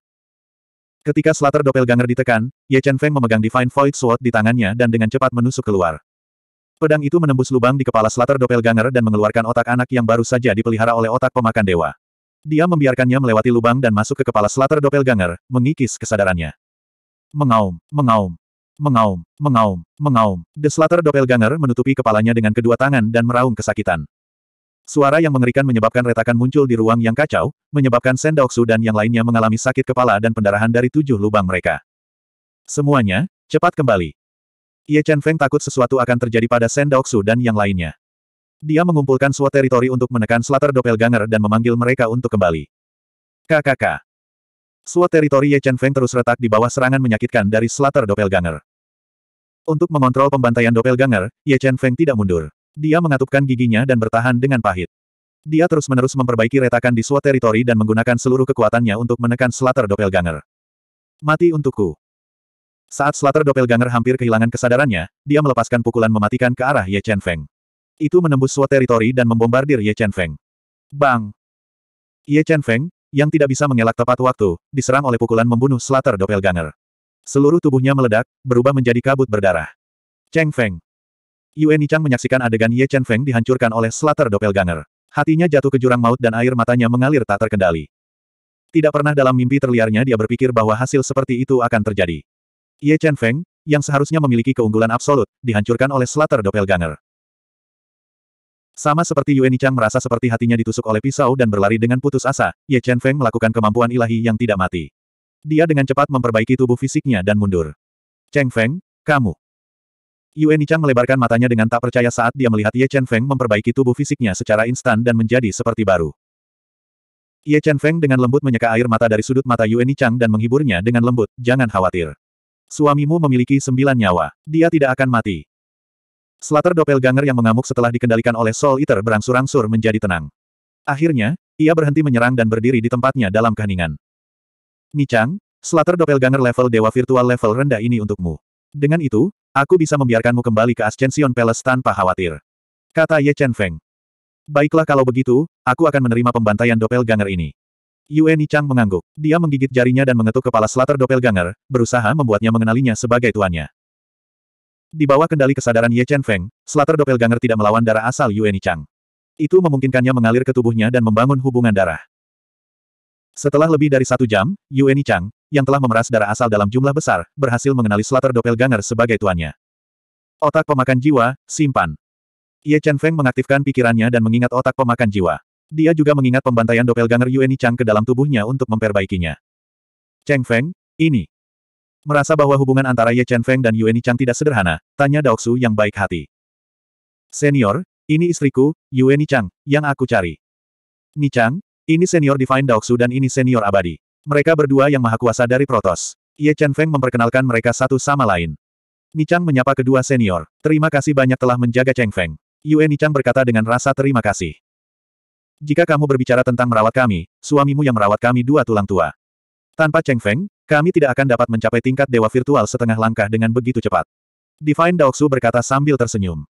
Ketika Slater Doppelganger ditekan, Ye Chen Feng memegang Divine Void Sword di tangannya dan dengan cepat menusuk keluar. Pedang itu menembus lubang di kepala Slater Doppelganger dan mengeluarkan otak anak yang baru saja dipelihara oleh otak pemakan dewa. Dia membiarkannya melewati lubang dan masuk ke kepala Slater Doppelganger, mengikis kesadarannya. Mengaum, mengaum, mengaum, mengaum, mengaum. The Slater Doppelganger menutupi kepalanya dengan kedua tangan dan meraung kesakitan. Suara yang mengerikan menyebabkan retakan muncul di ruang yang kacau, menyebabkan Sendoksu dan yang lainnya mengalami sakit kepala dan pendarahan dari tujuh lubang mereka. Semuanya, cepat kembali. Ye Chen Feng takut sesuatu akan terjadi pada Shen Daoxu dan yang lainnya. Dia mengumpulkan suatu teritori untuk menekan Slater Doppelganger dan memanggil mereka untuk kembali. KKK. Suatu teritori Ye Chen Feng terus retak di bawah serangan menyakitkan dari Slater Doppelganger. Untuk mengontrol pembantaian Doppelganger, Ye Chen Feng tidak mundur. Dia mengatupkan giginya dan bertahan dengan pahit. Dia terus-menerus memperbaiki retakan di suatu teritori dan menggunakan seluruh kekuatannya untuk menekan Slater Doppelganger. Mati untukku. Saat Slater Doppelganger hampir kehilangan kesadarannya, dia melepaskan pukulan mematikan ke arah Ye Chen Feng. Itu menembus suatu teritori dan membombardir Ye Chen Feng. Bang! Ye Chen Feng, yang tidak bisa mengelak tepat waktu, diserang oleh pukulan membunuh Slater Doppelganger. Seluruh tubuhnya meledak, berubah menjadi kabut berdarah. Cheng Feng. Yue Nichang menyaksikan adegan Ye Chen Feng dihancurkan oleh Slater Doppelganger. Hatinya jatuh ke jurang maut dan air matanya mengalir tak terkendali. Tidak pernah dalam mimpi terliarnya dia berpikir bahwa hasil seperti itu akan terjadi. Ye Chen Feng, yang seharusnya memiliki keunggulan absolut, dihancurkan oleh Slater Doppelganger. Sama seperti Yue Nichang merasa seperti hatinya ditusuk oleh pisau dan berlari dengan putus asa, Ye Chen Feng melakukan kemampuan ilahi yang tidak mati. Dia dengan cepat memperbaiki tubuh fisiknya dan mundur. Cheng Feng, kamu. Yue Nichang melebarkan matanya dengan tak percaya saat dia melihat Ye Chen Feng memperbaiki tubuh fisiknya secara instan dan menjadi seperti baru. Ye Chen Feng dengan lembut menyeka air mata dari sudut mata Yue Nichang dan menghiburnya dengan lembut, jangan khawatir. Suamimu memiliki sembilan nyawa. Dia tidak akan mati. Slater Doppelganger yang mengamuk setelah dikendalikan oleh Soul Eater berangsur-angsur menjadi tenang. Akhirnya, ia berhenti menyerang dan berdiri di tempatnya dalam keheningan. Nichang, Slater Doppelganger level dewa virtual level rendah ini untukmu. Dengan itu, aku bisa membiarkanmu kembali ke Ascension Palace tanpa khawatir. Kata Ye Chen Feng. Baiklah kalau begitu, aku akan menerima pembantaian Doppelganger ini. Yue Nichang mengangguk. Dia menggigit jarinya dan mengetuk kepala Slater Doppelganger, berusaha membuatnya mengenalinya sebagai tuannya. Di bawah kendali kesadaran Ye Chen Feng, Slater Doppelganger tidak melawan darah asal Yue Nichang. Itu memungkinkannya mengalir ke tubuhnya dan membangun hubungan darah. Setelah lebih dari satu jam, Yue Nichang, yang telah memeras darah asal dalam jumlah besar, berhasil mengenali Slater Doppelganger sebagai tuannya. Otak pemakan jiwa, simpan. Ye Chen Feng mengaktifkan pikirannya dan mengingat otak pemakan jiwa. Dia juga mengingat pembantaian doppelganger Yueni Chang ke dalam tubuhnya untuk memperbaikinya. Cheng Feng, ini. Merasa bahwa hubungan antara Ye Chen Feng dan Yueni Chang tidak sederhana, tanya Daoksu yang baik hati. Senior, ini istriku, Yueni Chang, yang aku cari. Ni Chang, ini senior Divine Daoksu dan ini senior abadi. Mereka berdua yang maha kuasa dari Protos. Ye Chen Feng memperkenalkan mereka satu sama lain. Ni Chang menyapa kedua senior. Terima kasih banyak telah menjaga Cheng Feng. Yue Chang berkata dengan rasa terima kasih. Jika kamu berbicara tentang merawat kami, suamimu yang merawat kami dua tulang tua. Tanpa Cheng Feng, kami tidak akan dapat mencapai tingkat dewa virtual setengah langkah dengan begitu cepat. Divine Daoksu berkata sambil tersenyum.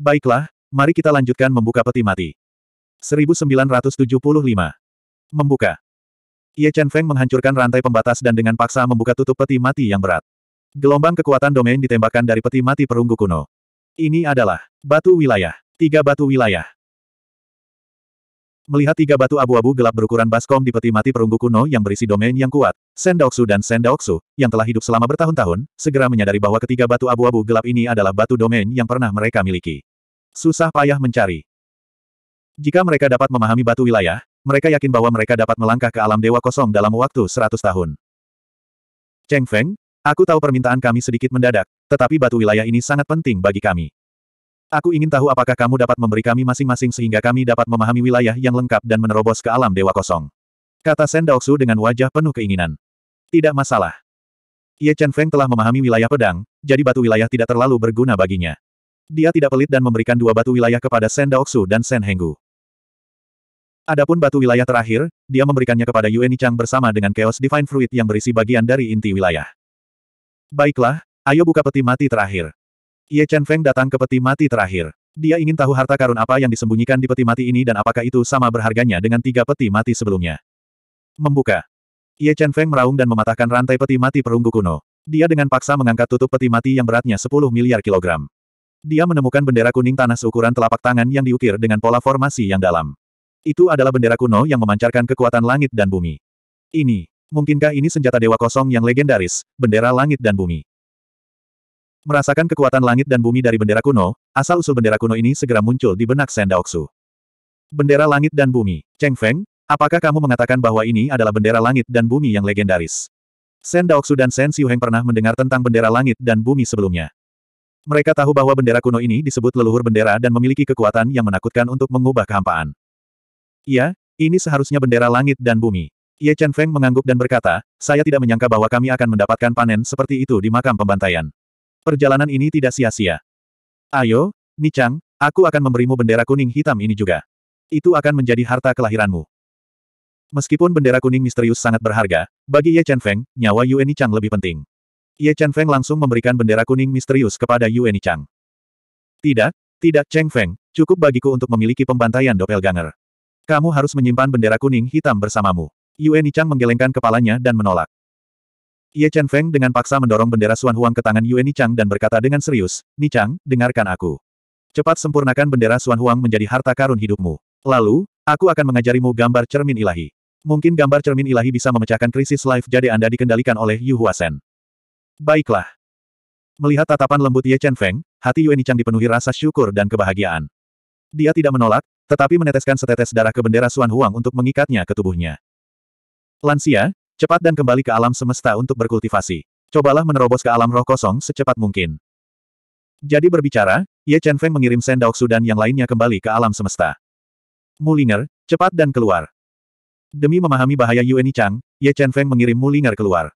Baiklah, mari kita lanjutkan membuka peti mati. 1975. Membuka. Ye Chen Feng menghancurkan rantai pembatas dan dengan paksa membuka tutup peti mati yang berat. Gelombang kekuatan domain ditembakkan dari peti mati perunggu kuno. Ini adalah batu wilayah. Tiga batu wilayah. Melihat tiga batu abu-abu gelap berukuran baskom di peti mati perunggu kuno yang berisi domain yang kuat, Sen dan Sen yang telah hidup selama bertahun-tahun, segera menyadari bahwa ketiga batu abu-abu gelap ini adalah batu domain yang pernah mereka miliki. Susah payah mencari. Jika mereka dapat memahami batu wilayah, mereka yakin bahwa mereka dapat melangkah ke alam dewa kosong dalam waktu 100 tahun. Cheng Feng, aku tahu permintaan kami sedikit mendadak, tetapi batu wilayah ini sangat penting bagi kami. Aku ingin tahu apakah kamu dapat memberi kami masing-masing sehingga kami dapat memahami wilayah yang lengkap dan menerobos ke alam dewa kosong. Kata Sen Daoksu dengan wajah penuh keinginan. Tidak masalah. Ye Chen Feng telah memahami wilayah pedang, jadi batu wilayah tidak terlalu berguna baginya. Dia tidak pelit dan memberikan dua batu wilayah kepada Sen Daoksu dan Sen Henggu. Adapun batu wilayah terakhir, dia memberikannya kepada Yue Nichang bersama dengan Chaos Divine Fruit yang berisi bagian dari inti wilayah. Baiklah, ayo buka peti mati terakhir. Ye Chen Feng datang ke peti mati terakhir. Dia ingin tahu harta karun apa yang disembunyikan di peti mati ini dan apakah itu sama berharganya dengan tiga peti mati sebelumnya. Membuka. Ye Chen Feng meraung dan mematahkan rantai peti mati perunggu kuno. Dia dengan paksa mengangkat tutup peti mati yang beratnya 10 miliar kilogram. Dia menemukan bendera kuning tanah seukuran telapak tangan yang diukir dengan pola formasi yang dalam. Itu adalah bendera kuno yang memancarkan kekuatan langit dan bumi. Ini, mungkinkah ini senjata dewa kosong yang legendaris, bendera langit dan bumi? Merasakan kekuatan langit dan bumi dari bendera kuno, asal-usul bendera kuno ini segera muncul di benak Shen Daoksu. Bendera langit dan bumi. Cheng Feng, apakah kamu mengatakan bahwa ini adalah bendera langit dan bumi yang legendaris? Shen Daoksu dan Shen Xiuheng pernah mendengar tentang bendera langit dan bumi sebelumnya. Mereka tahu bahwa bendera kuno ini disebut leluhur bendera dan memiliki kekuatan yang menakutkan untuk mengubah kehampaan. Ya, ini seharusnya bendera langit dan bumi. Ye Chen Feng mengangguk dan berkata, saya tidak menyangka bahwa kami akan mendapatkan panen seperti itu di makam pembantaian. Perjalanan ini tidak sia-sia. Ayo, Nichang, aku akan memberimu bendera kuning hitam ini juga. Itu akan menjadi harta kelahiranmu. Meskipun bendera kuning misterius sangat berharga, bagi Ye Chen Feng, nyawa Yue Nichang lebih penting. Ye Chen Feng langsung memberikan bendera kuning misterius kepada Yue Nichang. Tidak, tidak Cheng Feng, cukup bagiku untuk memiliki pembantaian doppelganger. Kamu harus menyimpan bendera kuning hitam bersamamu. Yue Nichang menggelengkan kepalanya dan menolak. Ye Chen Feng dengan paksa mendorong bendera Suan Huang ke tangan Yue Nichang dan berkata dengan serius, Nichang, dengarkan aku. Cepat sempurnakan bendera Suan Huang menjadi harta karun hidupmu. Lalu, aku akan mengajarimu gambar cermin ilahi. Mungkin gambar cermin ilahi bisa memecahkan krisis life jadi Anda dikendalikan oleh Yu Huasen. Baiklah. Melihat tatapan lembut Ye Chen Feng, hati Yue Nichang dipenuhi rasa syukur dan kebahagiaan. Dia tidak menolak, tetapi meneteskan setetes darah ke bendera Suan Huang untuk mengikatnya ke tubuhnya. Lansia, Cepat dan kembali ke alam semesta untuk berkultivasi. Cobalah menerobos ke alam roh kosong secepat mungkin. Jadi berbicara, Ye Chen Feng mengirim Shen Daoksu dan yang lainnya kembali ke alam semesta. Mulinger, cepat dan keluar. Demi memahami bahaya Yueni Chang, Ye Chen Feng mengirim Mulinger keluar.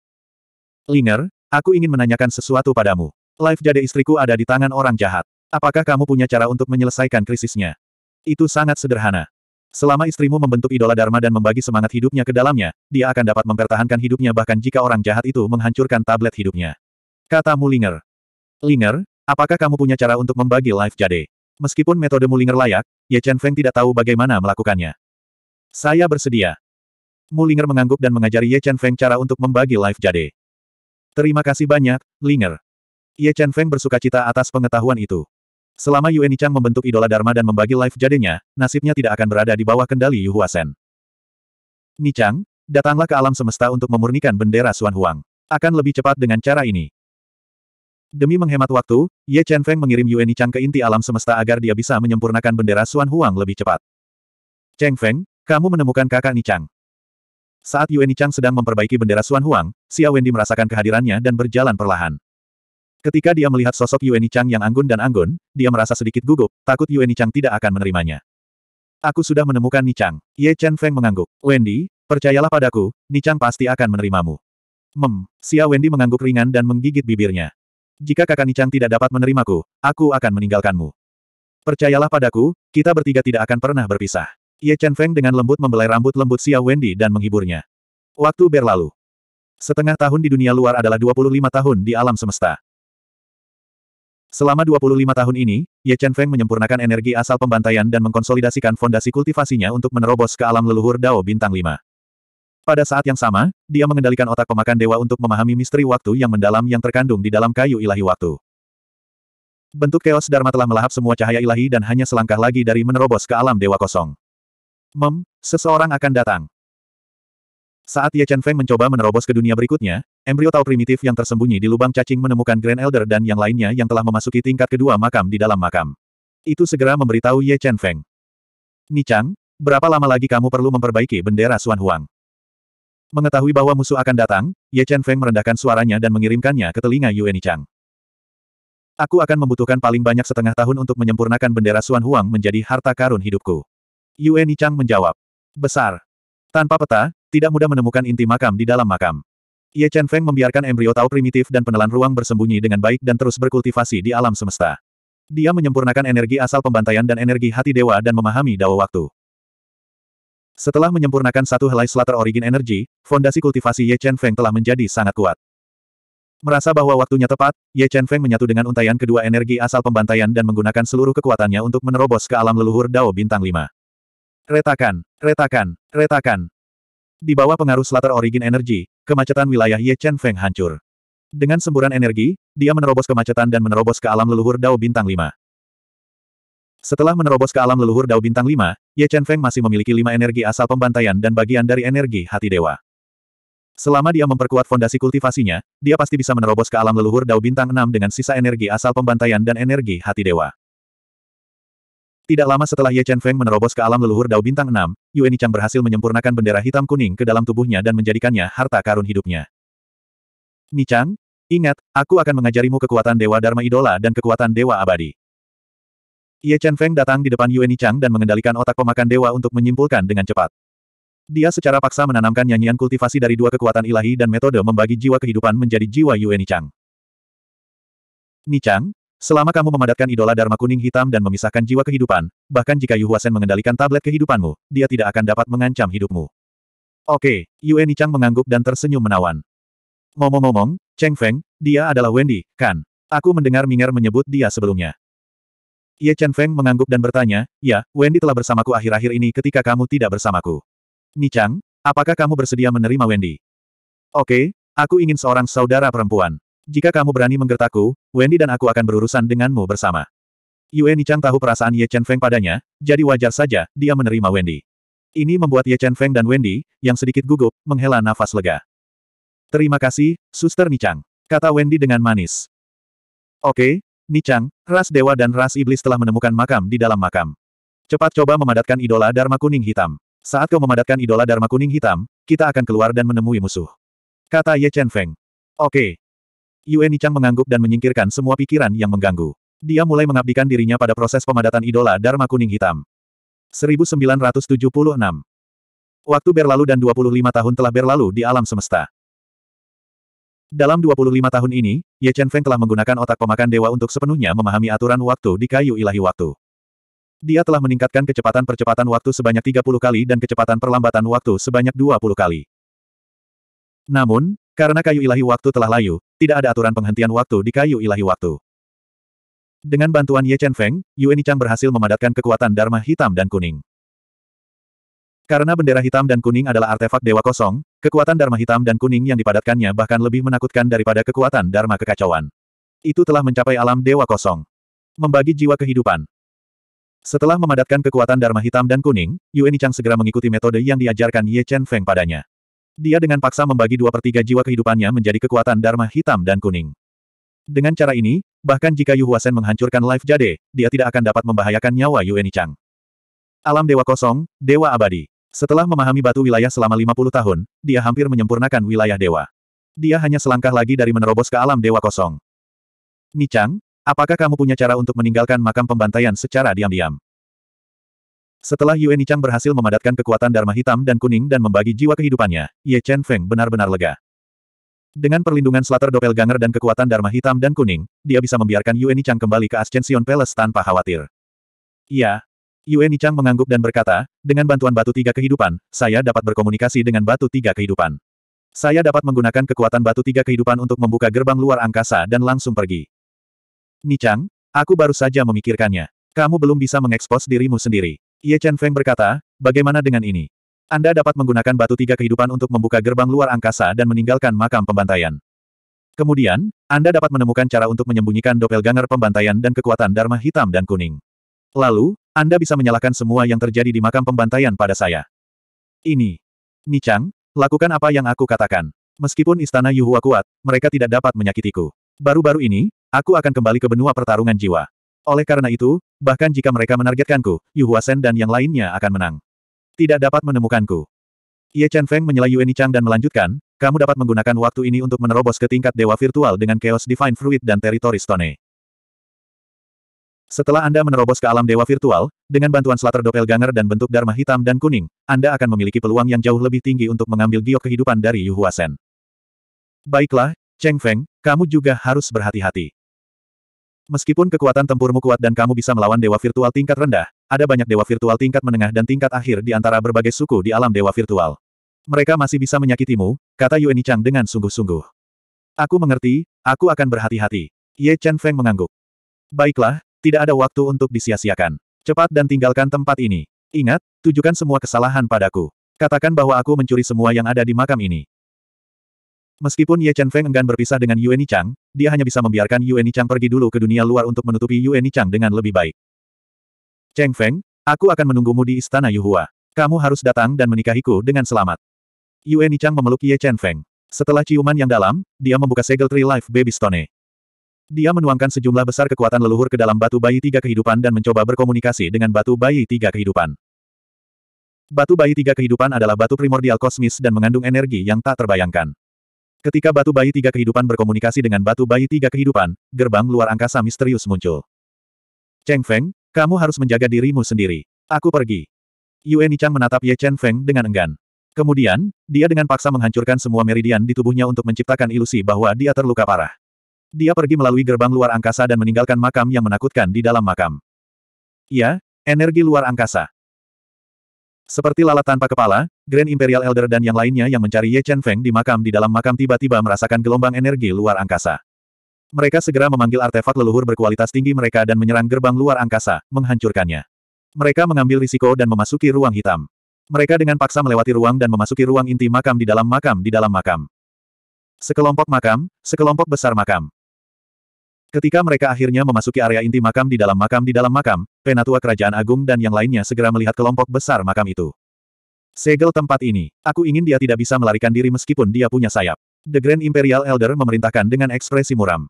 Linger, aku ingin menanyakan sesuatu padamu. Life jade istriku ada di tangan orang jahat. Apakah kamu punya cara untuk menyelesaikan krisisnya? Itu sangat sederhana. Selama istrimu membentuk idola Dharma dan membagi semangat hidupnya ke dalamnya, dia akan dapat mempertahankan hidupnya bahkan jika orang jahat itu menghancurkan tablet hidupnya. Kata Mulinger. Linger, apakah kamu punya cara untuk membagi life jade? Meskipun metode Mulinger layak, Ye Chen Feng tidak tahu bagaimana melakukannya. Saya bersedia. Mulinger mengangguk dan mengajari Ye Chen Feng cara untuk membagi life jade. Terima kasih banyak, Linger. Ye Chen Feng bersuka cita atas pengetahuan itu. Selama Yueni Chang membentuk idola Dharma dan membagi life jadinya, nasibnya tidak akan berada di bawah kendali Yu Huasen. Ni Chang, datanglah ke alam semesta untuk memurnikan bendera Xuan Huang. Akan lebih cepat dengan cara ini. Demi menghemat waktu, Ye Chen Feng mengirim Yueni Chang ke inti alam semesta agar dia bisa menyempurnakan bendera Xuan Huang lebih cepat. Cheng Feng, kamu menemukan kakak Ni Chang. Saat Yueni Chang sedang memperbaiki bendera Xuan Huang, Xia Wendy merasakan kehadirannya dan berjalan perlahan. Ketika dia melihat sosok Yueni Chang yang anggun dan anggun, dia merasa sedikit gugup, takut Yueni Chang tidak akan menerimanya. Aku sudah menemukan Nichang. Ye Chen Feng mengangguk. Wendy, percayalah padaku, Nichang pasti akan menerimamu. Mem, Xia Wendy mengangguk ringan dan menggigit bibirnya. Jika kakak Nichang tidak dapat menerimaku, aku akan meninggalkanmu. Percayalah padaku, kita bertiga tidak akan pernah berpisah. Ye Chen Feng dengan lembut membelai rambut lembut Xia Wendy dan menghiburnya. Waktu berlalu. Setengah tahun di dunia luar adalah 25 tahun di alam semesta. Selama 25 tahun ini, Ye Chen Feng menyempurnakan energi asal pembantaian dan mengkonsolidasikan fondasi kultivasinya untuk menerobos ke alam leluhur Dao Bintang 5. Pada saat yang sama, dia mengendalikan otak pemakan dewa untuk memahami misteri waktu yang mendalam yang terkandung di dalam kayu ilahi waktu. Bentuk keos Dharma telah melahap semua cahaya ilahi dan hanya selangkah lagi dari menerobos ke alam dewa kosong. Mem, seseorang akan datang. Saat Ye Chen Feng mencoba menerobos ke dunia berikutnya, Embrio Tau primitif yang tersembunyi di lubang cacing menemukan Grand Elder dan yang lainnya yang telah memasuki tingkat kedua makam di dalam makam. Itu segera memberitahu Ye Chen Feng. Ni Chang, berapa lama lagi kamu perlu memperbaiki bendera Xuan Huang? Mengetahui bahwa musuh akan datang, Ye Chen Feng merendahkan suaranya dan mengirimkannya ke telinga Yue Chang. Aku akan membutuhkan paling banyak setengah tahun untuk menyempurnakan bendera Xuan Huang menjadi harta karun hidupku. Yue Chang menjawab. Besar. Tanpa peta, tidak mudah menemukan inti makam di dalam makam. Ye Chen Feng membiarkan embrio Tao primitif dan penelan ruang bersembunyi dengan baik dan terus berkultivasi di alam semesta. Dia menyempurnakan energi asal pembantaian dan energi hati dewa dan memahami Dao waktu. Setelah menyempurnakan satu helai Slater Origin energi, fondasi kultivasi Ye Chen Feng telah menjadi sangat kuat. Merasa bahwa waktunya tepat, Ye Chen Feng menyatu dengan untaian kedua energi asal pembantaian dan menggunakan seluruh kekuatannya untuk menerobos ke alam leluhur Dao Bintang 5. Retakan, retakan, retakan. Di bawah pengaruh Slater Origin Energy, kemacetan wilayah Ye Chen Feng hancur. Dengan semburan energi, dia menerobos kemacetan dan menerobos ke alam leluhur Dao Bintang 5. Setelah menerobos ke alam leluhur Dao Bintang 5, Ye Chen Feng masih memiliki lima energi asal pembantaian dan bagian dari energi hati dewa. Selama dia memperkuat fondasi kultivasinya, dia pasti bisa menerobos ke alam leluhur Dao Bintang 6 dengan sisa energi asal pembantaian dan energi hati dewa. Tidak lama setelah Ye Chen Feng menerobos ke alam leluhur Dao Bintang 6, Yue Chang berhasil menyempurnakan bendera hitam kuning ke dalam tubuhnya dan menjadikannya harta karun hidupnya. Nichang, ingat, aku akan mengajarimu kekuatan Dewa Dharma Idola dan kekuatan Dewa Abadi. Ye Chen Feng datang di depan Yue Chang dan mengendalikan otak pemakan dewa untuk menyimpulkan dengan cepat. Dia secara paksa menanamkan nyanyian kultivasi dari dua kekuatan ilahi dan metode membagi jiwa kehidupan menjadi jiwa Yue Chang. Nichang, Selama kamu memadatkan idola Dharma kuning hitam dan memisahkan jiwa kehidupan, bahkan jika Yu Huasen mengendalikan tablet kehidupanmu, dia tidak akan dapat mengancam hidupmu. Oke, Yue Nichang mengangguk dan tersenyum menawan. Ngomong-ngomong, Cheng Feng, dia adalah Wendy, kan? Aku mendengar Minger menyebut dia sebelumnya. Ye Chen Feng mengangguk dan bertanya, Ya, Wendy telah bersamaku akhir-akhir ini ketika kamu tidak bersamaku. Nichang, apakah kamu bersedia menerima Wendy? Oke, aku ingin seorang saudara perempuan. Jika kamu berani menggertakku, Wendy dan aku akan berurusan denganmu bersama. Yue Nichang tahu perasaan Ye Chen Feng padanya, jadi wajar saja, dia menerima Wendy. Ini membuat Ye Chen Feng dan Wendy, yang sedikit gugup, menghela nafas lega. Terima kasih, Suster Nichang. Kata Wendy dengan manis. Oke, Nichang, ras dewa dan ras iblis telah menemukan makam di dalam makam. Cepat coba memadatkan idola Dharma kuning hitam. Saat kau memadatkan idola Dharma kuning hitam, kita akan keluar dan menemui musuh. Kata Ye Chen Feng. Oke, Yue Nichang mengangguk dan menyingkirkan semua pikiran yang mengganggu. Dia mulai mengabdikan dirinya pada proses pemadatan idola Dharma Kuning Hitam. 1976 Waktu berlalu dan 25 tahun telah berlalu di alam semesta. Dalam 25 tahun ini, Ye Chen Feng telah menggunakan otak pemakan dewa untuk sepenuhnya memahami aturan waktu di kayu ilahi waktu. Dia telah meningkatkan kecepatan percepatan waktu sebanyak 30 kali dan kecepatan perlambatan waktu sebanyak 20 kali. Namun, karena kayu ilahi waktu telah layu, tidak ada aturan penghentian waktu di kayu ilahi waktu. Dengan bantuan Ye Chen Feng, Yuan Chang berhasil memadatkan kekuatan Dharma hitam dan kuning. Karena bendera hitam dan kuning adalah artefak dewa kosong, kekuatan Dharma hitam dan kuning yang dipadatkannya bahkan lebih menakutkan daripada kekuatan Dharma kekacauan. Itu telah mencapai alam dewa kosong. Membagi jiwa kehidupan. Setelah memadatkan kekuatan Dharma hitam dan kuning, Yuan Chang segera mengikuti metode yang diajarkan Ye Chen Feng padanya. Dia dengan paksa membagi dua per tiga jiwa kehidupannya menjadi kekuatan Dharma hitam dan kuning. Dengan cara ini, bahkan jika Yu Huasen menghancurkan Life Jade, dia tidak akan dapat membahayakan nyawa Yu Enichang. Alam Dewa Kosong, Dewa Abadi. Setelah memahami batu wilayah selama 50 tahun, dia hampir menyempurnakan wilayah dewa. Dia hanya selangkah lagi dari menerobos ke alam dewa kosong. Nichang, apakah kamu punya cara untuk meninggalkan makam pembantaian secara diam-diam? Setelah Yue Nichang berhasil memadatkan kekuatan Dharma hitam dan kuning dan membagi jiwa kehidupannya, Ye Chen Feng benar-benar lega. Dengan perlindungan Slater Doppelganger dan kekuatan Dharma hitam dan kuning, dia bisa membiarkan Yue Nichang kembali ke Ascension Palace tanpa khawatir. Iya. Yue Nichang mengangguk dan berkata, dengan bantuan batu tiga kehidupan, saya dapat berkomunikasi dengan batu tiga kehidupan. Saya dapat menggunakan kekuatan batu tiga kehidupan untuk membuka gerbang luar angkasa dan langsung pergi. Nichang, aku baru saja memikirkannya. Kamu belum bisa mengekspos dirimu sendiri. Ye Chen Feng berkata, bagaimana dengan ini? Anda dapat menggunakan batu tiga kehidupan untuk membuka gerbang luar angkasa dan meninggalkan makam pembantaian. Kemudian, Anda dapat menemukan cara untuk menyembunyikan doppelganger pembantaian dan kekuatan Dharma hitam dan kuning. Lalu, Anda bisa menyalahkan semua yang terjadi di makam pembantaian pada saya. Ini. Nichang, lakukan apa yang aku katakan. Meskipun istana Yuhua kuat, mereka tidak dapat menyakitiku. Baru-baru ini, aku akan kembali ke benua pertarungan jiwa. Oleh karena itu, bahkan jika mereka menargetkanku, Yu Huasen dan yang lainnya akan menang. Tidak dapat menemukanku. Ye Chen Feng menyela Yueni Chang dan melanjutkan, kamu dapat menggunakan waktu ini untuk menerobos ke tingkat dewa virtual dengan Chaos Divine Fruit dan Territory Stone. Setelah Anda menerobos ke alam dewa virtual, dengan bantuan Slater Doppelganger dan bentuk Dharma hitam dan kuning, Anda akan memiliki peluang yang jauh lebih tinggi untuk mengambil giok kehidupan dari Yu Huasen. Baiklah, Cheng Feng, kamu juga harus berhati-hati. Meskipun kekuatan tempurmu kuat dan kamu bisa melawan dewa virtual tingkat rendah, ada banyak dewa virtual tingkat menengah dan tingkat akhir di antara berbagai suku di alam dewa virtual. Mereka masih bisa menyakitimu, kata Yuan Chang dengan sungguh-sungguh. Aku mengerti, aku akan berhati-hati. Ye Chen Feng mengangguk. Baiklah, tidak ada waktu untuk disia-siakan. Cepat dan tinggalkan tempat ini. Ingat, tujukan semua kesalahan padaku. Katakan bahwa aku mencuri semua yang ada di makam ini. Meskipun Ye Chen Feng enggan berpisah dengan Yue Chang, dia hanya bisa membiarkan Yue Chang pergi dulu ke dunia luar untuk menutupi Yue Chang dengan lebih baik. Cheng Feng, aku akan menunggumu di istana Yuhua. Kamu harus datang dan menikahiku dengan selamat. Yue Chang memeluk Ye Chen Feng. Setelah ciuman yang dalam, dia membuka segel Tree Life Baby Stone. Dia menuangkan sejumlah besar kekuatan leluhur ke dalam batu bayi tiga kehidupan dan mencoba berkomunikasi dengan batu bayi tiga kehidupan. Batu bayi tiga kehidupan adalah batu primordial kosmis dan mengandung energi yang tak terbayangkan. Ketika batu bayi tiga kehidupan berkomunikasi dengan batu bayi tiga kehidupan, gerbang luar angkasa misterius muncul. Cheng Feng, kamu harus menjaga dirimu sendiri. Aku pergi. Yue Nichang menatap Ye Chen Feng dengan enggan. Kemudian, dia dengan paksa menghancurkan semua meridian di tubuhnya untuk menciptakan ilusi bahwa dia terluka parah. Dia pergi melalui gerbang luar angkasa dan meninggalkan makam yang menakutkan di dalam makam. Ya, energi luar angkasa. Seperti lalat tanpa kepala, Grand Imperial Elder dan yang lainnya yang mencari Ye Chen Feng di makam di dalam makam tiba-tiba merasakan gelombang energi luar angkasa. Mereka segera memanggil artefak leluhur berkualitas tinggi mereka dan menyerang gerbang luar angkasa, menghancurkannya. Mereka mengambil risiko dan memasuki ruang hitam. Mereka dengan paksa melewati ruang dan memasuki ruang inti makam di dalam makam di dalam makam. Sekelompok makam, sekelompok besar makam. Ketika mereka akhirnya memasuki area inti makam di dalam makam di dalam makam, penatua kerajaan agung dan yang lainnya segera melihat kelompok besar makam itu. Segel tempat ini, aku ingin dia tidak bisa melarikan diri meskipun dia punya sayap. The Grand Imperial Elder memerintahkan dengan ekspresi muram.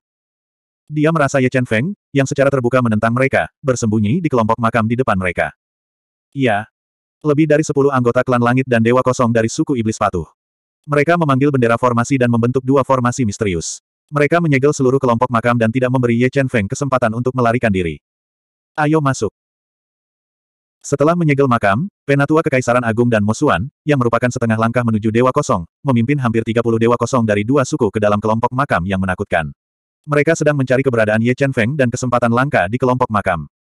Dia merasa Ye Chen Feng, yang secara terbuka menentang mereka, bersembunyi di kelompok makam di depan mereka. Iya. Lebih dari sepuluh anggota klan langit dan dewa kosong dari suku iblis patuh. Mereka memanggil bendera formasi dan membentuk dua formasi misterius. Mereka menyegel seluruh kelompok makam dan tidak memberi Ye Chen Feng kesempatan untuk melarikan diri. Ayo masuk. Setelah menyegel makam, Penatua Kekaisaran Agung dan Mosuan, yang merupakan setengah langkah menuju Dewa Kosong, memimpin hampir 30 Dewa Kosong dari dua suku ke dalam kelompok makam yang menakutkan. Mereka sedang mencari keberadaan Ye Chen Feng dan kesempatan langka di kelompok makam.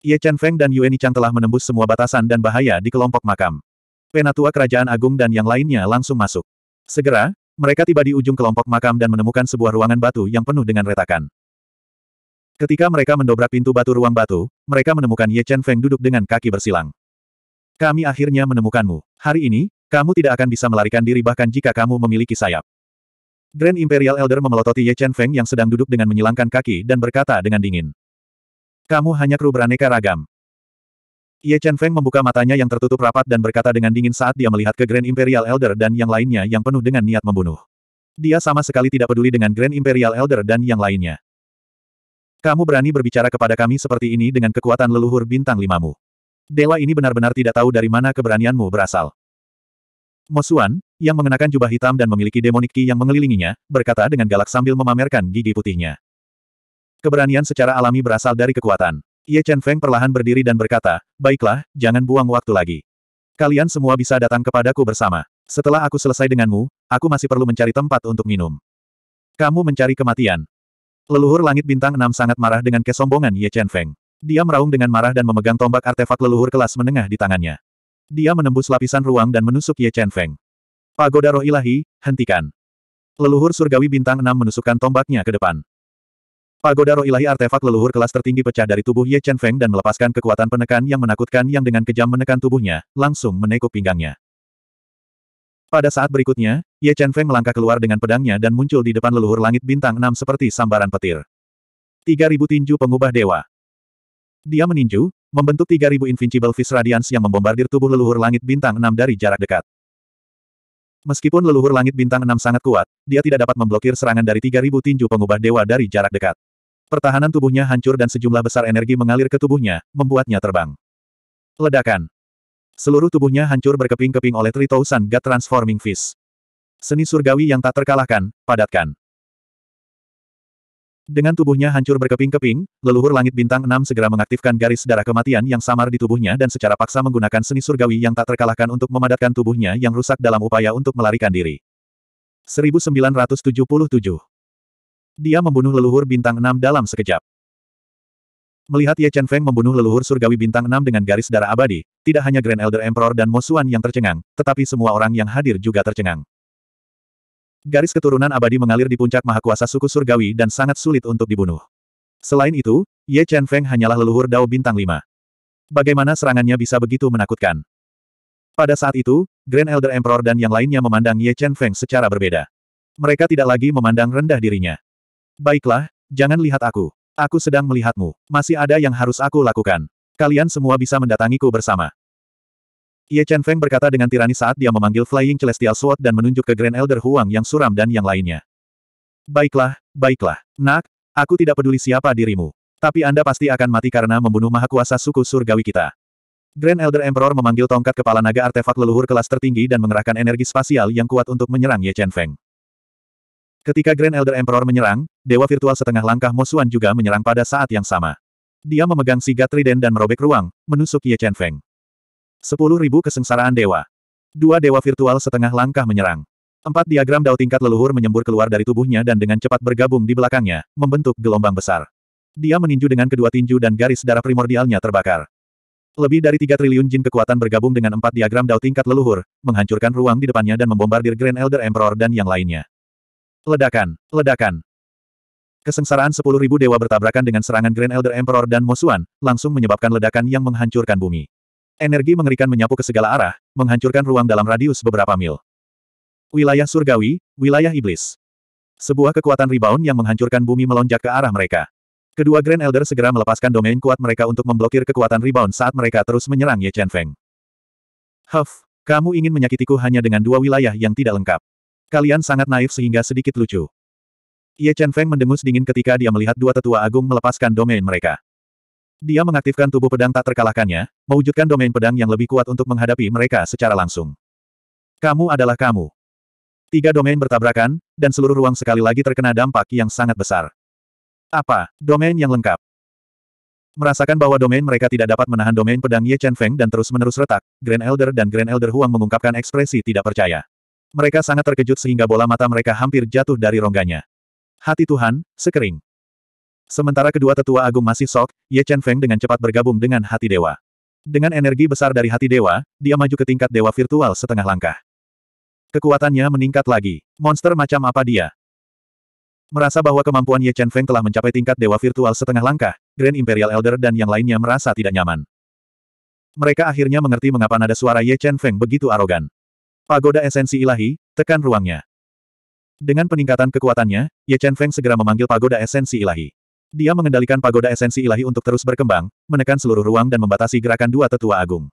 Ye Chen Feng dan Yuan Chang telah menembus semua batasan dan bahaya di kelompok makam. Penatua Kerajaan Agung dan yang lainnya langsung masuk. Segera, mereka tiba di ujung kelompok makam dan menemukan sebuah ruangan batu yang penuh dengan retakan. Ketika mereka mendobrak pintu batu ruang batu, mereka menemukan Ye Chen Feng duduk dengan kaki bersilang. Kami akhirnya menemukanmu. Hari ini, kamu tidak akan bisa melarikan diri bahkan jika kamu memiliki sayap. Grand Imperial Elder memelototi Ye Chen Feng yang sedang duduk dengan menyilangkan kaki dan berkata dengan dingin. Kamu hanya kru beraneka ragam. Ye Chen Feng membuka matanya yang tertutup rapat dan berkata dengan dingin saat dia melihat ke Grand Imperial Elder dan yang lainnya yang penuh dengan niat membunuh. Dia sama sekali tidak peduli dengan Grand Imperial Elder dan yang lainnya. Kamu berani berbicara kepada kami seperti ini dengan kekuatan leluhur bintang limamu. Dewa ini benar-benar tidak tahu dari mana keberanianmu berasal. Mosuan, yang mengenakan jubah hitam dan memiliki demonik ki yang mengelilinginya, berkata dengan galak sambil memamerkan gigi putihnya. Keberanian secara alami berasal dari kekuatan. Ye Chen Feng perlahan berdiri dan berkata, Baiklah, jangan buang waktu lagi. Kalian semua bisa datang kepadaku bersama. Setelah aku selesai denganmu, aku masih perlu mencari tempat untuk minum. Kamu mencari kematian. Leluhur langit bintang enam sangat marah dengan kesombongan Ye Chen Feng. Dia meraung dengan marah dan memegang tombak artefak leluhur kelas menengah di tangannya. Dia menembus lapisan ruang dan menusuk Ye Chen Feng. Pagoda roh ilahi, hentikan. Leluhur surgawi bintang enam menusukkan tombaknya ke depan. Pagoda roh ilahi artefak leluhur kelas tertinggi pecah dari tubuh Ye Chen Feng dan melepaskan kekuatan penekan yang menakutkan yang dengan kejam menekan tubuhnya, langsung menekuk pinggangnya. Pada saat berikutnya, Ye Chen Feng melangkah keluar dengan pedangnya dan muncul di depan leluhur langit bintang Enam seperti sambaran petir. 3000 tinju pengubah dewa. Dia meninju, membentuk 3000 Invincible Fist Radiance yang membombardir tubuh leluhur langit bintang Enam dari jarak dekat. Meskipun leluhur langit bintang Enam sangat kuat, dia tidak dapat memblokir serangan dari 3000 tinju pengubah dewa dari jarak dekat. Pertahanan tubuhnya hancur dan sejumlah besar energi mengalir ke tubuhnya, membuatnya terbang. Ledakan. Seluruh tubuhnya hancur berkeping-keping oleh Tritousan God Transforming Fist. Seni surgawi yang tak terkalahkan, padatkan. Dengan tubuhnya hancur berkeping-keping, leluhur langit bintang enam segera mengaktifkan garis darah kematian yang samar di tubuhnya dan secara paksa menggunakan seni surgawi yang tak terkalahkan untuk memadatkan tubuhnya yang rusak dalam upaya untuk melarikan diri. 1977 dia membunuh leluhur bintang enam dalam sekejap. Melihat Ye Chen Feng membunuh leluhur surgawi bintang enam dengan garis darah abadi, tidak hanya Grand Elder Emperor dan Mosuan yang tercengang, tetapi semua orang yang hadir juga tercengang. Garis keturunan abadi mengalir di puncak mahakuasa suku surgawi dan sangat sulit untuk dibunuh. Selain itu, Ye Chen Feng hanyalah leluhur Dao bintang lima. Bagaimana serangannya bisa begitu menakutkan? Pada saat itu, Grand Elder Emperor dan yang lainnya memandang Ye Chen Feng secara berbeda. Mereka tidak lagi memandang rendah dirinya. Baiklah, jangan lihat aku. Aku sedang melihatmu. Masih ada yang harus aku lakukan. Kalian semua bisa mendatangiku bersama. Ye Chen Feng berkata dengan tirani saat dia memanggil Flying Celestial Sword dan menunjuk ke Grand Elder Huang yang suram dan yang lainnya. Baiklah, baiklah. Nak, aku tidak peduli siapa dirimu. Tapi Anda pasti akan mati karena membunuh maha kuasa suku surgawi kita. Grand Elder Emperor memanggil tongkat kepala naga artefak leluhur kelas tertinggi dan mengerahkan energi spasial yang kuat untuk menyerang Ye Chen Feng. Ketika Grand Elder Emperor menyerang, Dewa Virtual setengah langkah Mosuan juga menyerang pada saat yang sama. Dia memegang siga Triden dan merobek ruang, menusuk Ye Chen Feng. Sepuluh kesengsaraan dewa. Dua dewa virtual setengah langkah menyerang. Empat diagram dao tingkat leluhur menyembur keluar dari tubuhnya dan dengan cepat bergabung di belakangnya, membentuk gelombang besar. Dia meninju dengan kedua tinju dan garis darah primordialnya terbakar. Lebih dari tiga triliun jin kekuatan bergabung dengan empat diagram dao tingkat leluhur, menghancurkan ruang di depannya dan membombardir Grand Elder Emperor dan yang lainnya. Ledakan, ledakan. Kesengsaraan sepuluh ribu dewa bertabrakan dengan serangan Grand Elder Emperor dan Mosuan, langsung menyebabkan ledakan yang menghancurkan bumi. Energi mengerikan menyapu ke segala arah, menghancurkan ruang dalam radius beberapa mil. Wilayah surgawi, wilayah iblis. Sebuah kekuatan rebound yang menghancurkan bumi melonjak ke arah mereka. Kedua Grand Elder segera melepaskan domain kuat mereka untuk memblokir kekuatan rebound saat mereka terus menyerang Ye Chen Feng. Huff, kamu ingin menyakitiku hanya dengan dua wilayah yang tidak lengkap. Kalian sangat naif sehingga sedikit lucu. Ye Chen Feng mendengus dingin ketika dia melihat dua tetua agung melepaskan domain mereka. Dia mengaktifkan tubuh pedang tak terkalahkannya, mewujudkan domain pedang yang lebih kuat untuk menghadapi mereka secara langsung. Kamu adalah kamu. Tiga domain bertabrakan, dan seluruh ruang sekali lagi terkena dampak yang sangat besar. Apa, domain yang lengkap? Merasakan bahwa domain mereka tidak dapat menahan domain pedang Ye Chen Feng dan terus-menerus retak, Grand Elder dan Grand Elder Huang mengungkapkan ekspresi tidak percaya. Mereka sangat terkejut sehingga bola mata mereka hampir jatuh dari rongganya. Hati Tuhan, sekering. Sementara kedua tetua agung masih sok, Ye Chen Feng dengan cepat bergabung dengan hati dewa. Dengan energi besar dari hati dewa, dia maju ke tingkat dewa virtual setengah langkah. Kekuatannya meningkat lagi. Monster macam apa dia? Merasa bahwa kemampuan Ye Chen Feng telah mencapai tingkat dewa virtual setengah langkah, Grand Imperial Elder dan yang lainnya merasa tidak nyaman. Mereka akhirnya mengerti mengapa nada suara Ye Chen Feng begitu arogan. Pagoda Esensi Ilahi, tekan ruangnya. Dengan peningkatan kekuatannya, Ye Chen Feng segera memanggil Pagoda Esensi Ilahi. Dia mengendalikan Pagoda Esensi Ilahi untuk terus berkembang, menekan seluruh ruang dan membatasi gerakan dua tetua agung.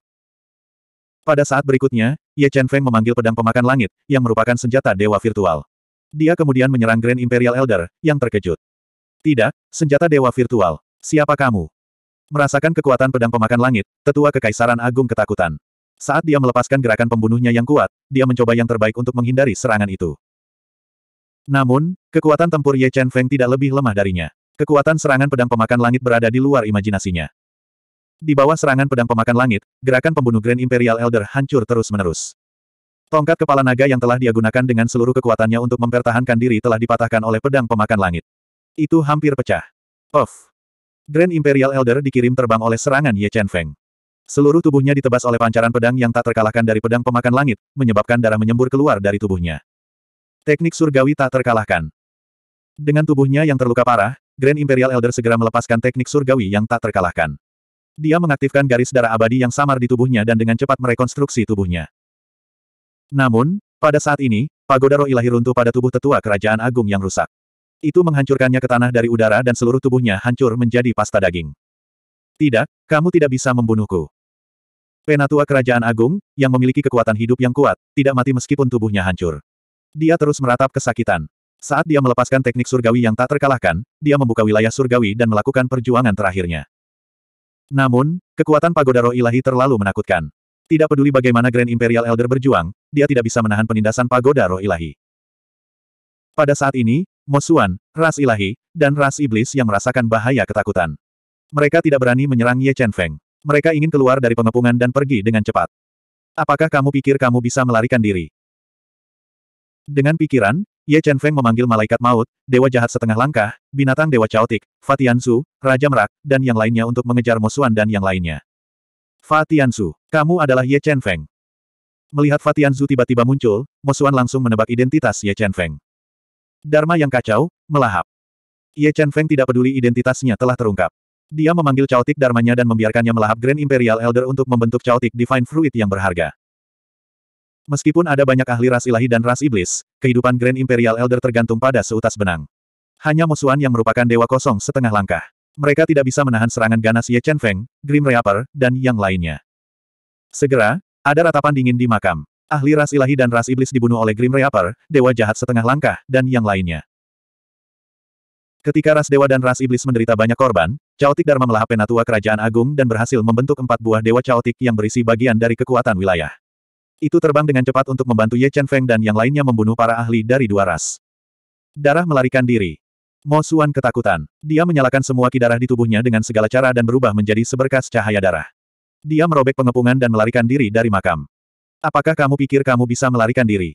Pada saat berikutnya, Ye Chen Feng memanggil pedang pemakan langit, yang merupakan senjata dewa virtual. Dia kemudian menyerang Grand Imperial Elder, yang terkejut. Tidak, senjata dewa virtual. Siapa kamu? Merasakan kekuatan pedang pemakan langit, tetua kekaisaran agung ketakutan. Saat dia melepaskan gerakan pembunuhnya yang kuat, dia mencoba yang terbaik untuk menghindari serangan itu. Namun, kekuatan tempur Ye Chen Feng tidak lebih lemah darinya. Kekuatan serangan pedang pemakan langit berada di luar imajinasinya. Di bawah serangan pedang pemakan langit, gerakan pembunuh Grand Imperial Elder hancur terus-menerus. Tongkat kepala naga yang telah dia gunakan dengan seluruh kekuatannya untuk mempertahankan diri telah dipatahkan oleh pedang pemakan langit. Itu hampir pecah. Of, Grand Imperial Elder dikirim terbang oleh serangan Ye Chen Feng. Seluruh tubuhnya ditebas oleh pancaran pedang yang tak terkalahkan dari pedang pemakan langit, menyebabkan darah menyembur keluar dari tubuhnya. Teknik surgawi tak terkalahkan. Dengan tubuhnya yang terluka parah, Grand Imperial Elder segera melepaskan teknik surgawi yang tak terkalahkan. Dia mengaktifkan garis darah abadi yang samar di tubuhnya dan dengan cepat merekonstruksi tubuhnya. Namun, pada saat ini, pagoda roh ilahi runtuh pada tubuh tetua kerajaan agung yang rusak. Itu menghancurkannya ke tanah dari udara dan seluruh tubuhnya hancur menjadi pasta daging. Tidak, kamu tidak bisa membunuhku. Penatua Kerajaan Agung, yang memiliki kekuatan hidup yang kuat, tidak mati meskipun tubuhnya hancur. Dia terus meratap kesakitan. Saat dia melepaskan teknik surgawi yang tak terkalahkan, dia membuka wilayah surgawi dan melakukan perjuangan terakhirnya. Namun, kekuatan pagoda roh ilahi terlalu menakutkan. Tidak peduli bagaimana Grand Imperial Elder berjuang, dia tidak bisa menahan penindasan pagoda roh ilahi. Pada saat ini, Mosuan, ras ilahi, dan ras iblis yang merasakan bahaya ketakutan. Mereka tidak berani menyerang Ye Chen Feng. Mereka ingin keluar dari pengepungan dan pergi dengan cepat. Apakah kamu pikir kamu bisa melarikan diri? Dengan pikiran, Ye Chen Feng memanggil malaikat maut, dewa jahat setengah langkah, binatang dewa caotik, Fatiansu, Raja Merak, dan yang lainnya untuk mengejar Mosuan dan yang lainnya. Fatiansu, kamu adalah Ye Chen Feng. Melihat Fatiansu tiba-tiba muncul, Mosuan langsung menebak identitas Ye Chen Feng. Dharma yang kacau, melahap. Ye Chen Feng tidak peduli identitasnya telah terungkap. Dia memanggil Chaotic Dharmanya dan membiarkannya melahap Grand Imperial Elder untuk membentuk Chaotic Divine Fruit yang berharga. Meskipun ada banyak ahli ras ilahi dan ras iblis, kehidupan Grand Imperial Elder tergantung pada seutas benang. Hanya musuhan yang merupakan dewa kosong setengah langkah. Mereka tidak bisa menahan serangan ganas Ye Chen Feng, Grim Reaper, dan yang lainnya. Segera, ada ratapan dingin di makam. Ahli ras ilahi dan ras iblis dibunuh oleh Grim Reaper, dewa jahat setengah langkah, dan yang lainnya. Ketika ras dewa dan ras iblis menderita banyak korban, Chaotic Dharma melahap penatua kerajaan agung dan berhasil membentuk empat buah dewa Chaotic yang berisi bagian dari kekuatan wilayah. Itu terbang dengan cepat untuk membantu Ye Chen Feng dan yang lainnya membunuh para ahli dari dua ras. Darah melarikan diri. Mo Xuan ketakutan. Dia menyalakan semua kidarah di tubuhnya dengan segala cara dan berubah menjadi seberkas cahaya darah. Dia merobek pengepungan dan melarikan diri dari makam. Apakah kamu pikir kamu bisa melarikan diri?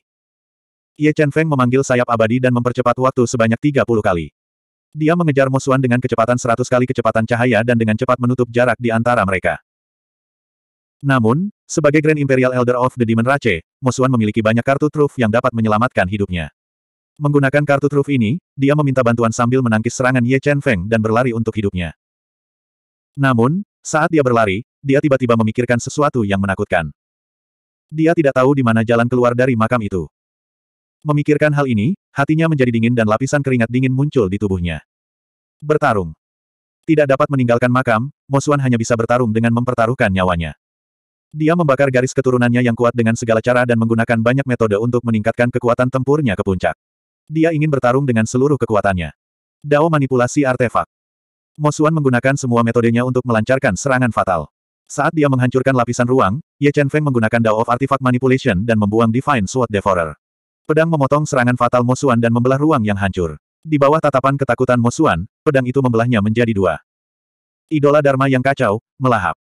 Ye Chen Feng memanggil sayap abadi dan mempercepat waktu sebanyak 30 kali. Dia mengejar Mosuan dengan kecepatan seratus kali kecepatan cahaya dan dengan cepat menutup jarak di antara mereka. Namun, sebagai Grand Imperial Elder of the Demon Rache, Mosuan memiliki banyak kartu truf yang dapat menyelamatkan hidupnya. Menggunakan kartu truf ini, dia meminta bantuan sambil menangkis serangan Ye Chen Feng dan berlari untuk hidupnya. Namun, saat dia berlari, dia tiba-tiba memikirkan sesuatu yang menakutkan. Dia tidak tahu di mana jalan keluar dari makam itu. Memikirkan hal ini, hatinya menjadi dingin dan lapisan keringat dingin muncul di tubuhnya. Bertarung. Tidak dapat meninggalkan makam, Mosuan hanya bisa bertarung dengan mempertaruhkan nyawanya. Dia membakar garis keturunannya yang kuat dengan segala cara dan menggunakan banyak metode untuk meningkatkan kekuatan tempurnya ke puncak. Dia ingin bertarung dengan seluruh kekuatannya. Dao manipulasi artefak. Mosuan menggunakan semua metodenya untuk melancarkan serangan fatal. Saat dia menghancurkan lapisan ruang, Ye Chen Feng menggunakan Dao of Artifact Manipulation dan membuang Divine Sword Devourer. Pedang memotong serangan fatal Mosuan dan membelah ruang yang hancur. Di bawah tatapan ketakutan Mosuan, pedang itu membelahnya menjadi dua. Idola Dharma yang kacau, melahap.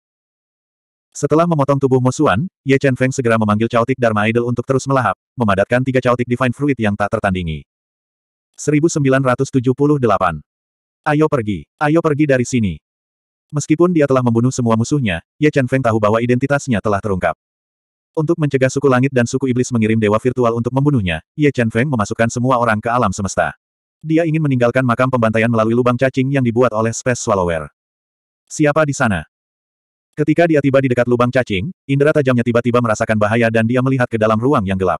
Setelah memotong tubuh Mosuan, Ye Chen Feng segera memanggil cautik Dharma Idol untuk terus melahap, memadatkan tiga cautik Divine Fruit yang tak tertandingi. 1978. Ayo pergi, ayo pergi dari sini. Meskipun dia telah membunuh semua musuhnya, Ye Chen Feng tahu bahwa identitasnya telah terungkap. Untuk mencegah suku langit dan suku iblis mengirim dewa virtual untuk membunuhnya, Ye Chen Feng memasukkan semua orang ke alam semesta. Dia ingin meninggalkan makam pembantaian melalui lubang cacing yang dibuat oleh Space Swallower. Siapa di sana? Ketika dia tiba di dekat lubang cacing, indera tajamnya tiba-tiba merasakan bahaya dan dia melihat ke dalam ruang yang gelap.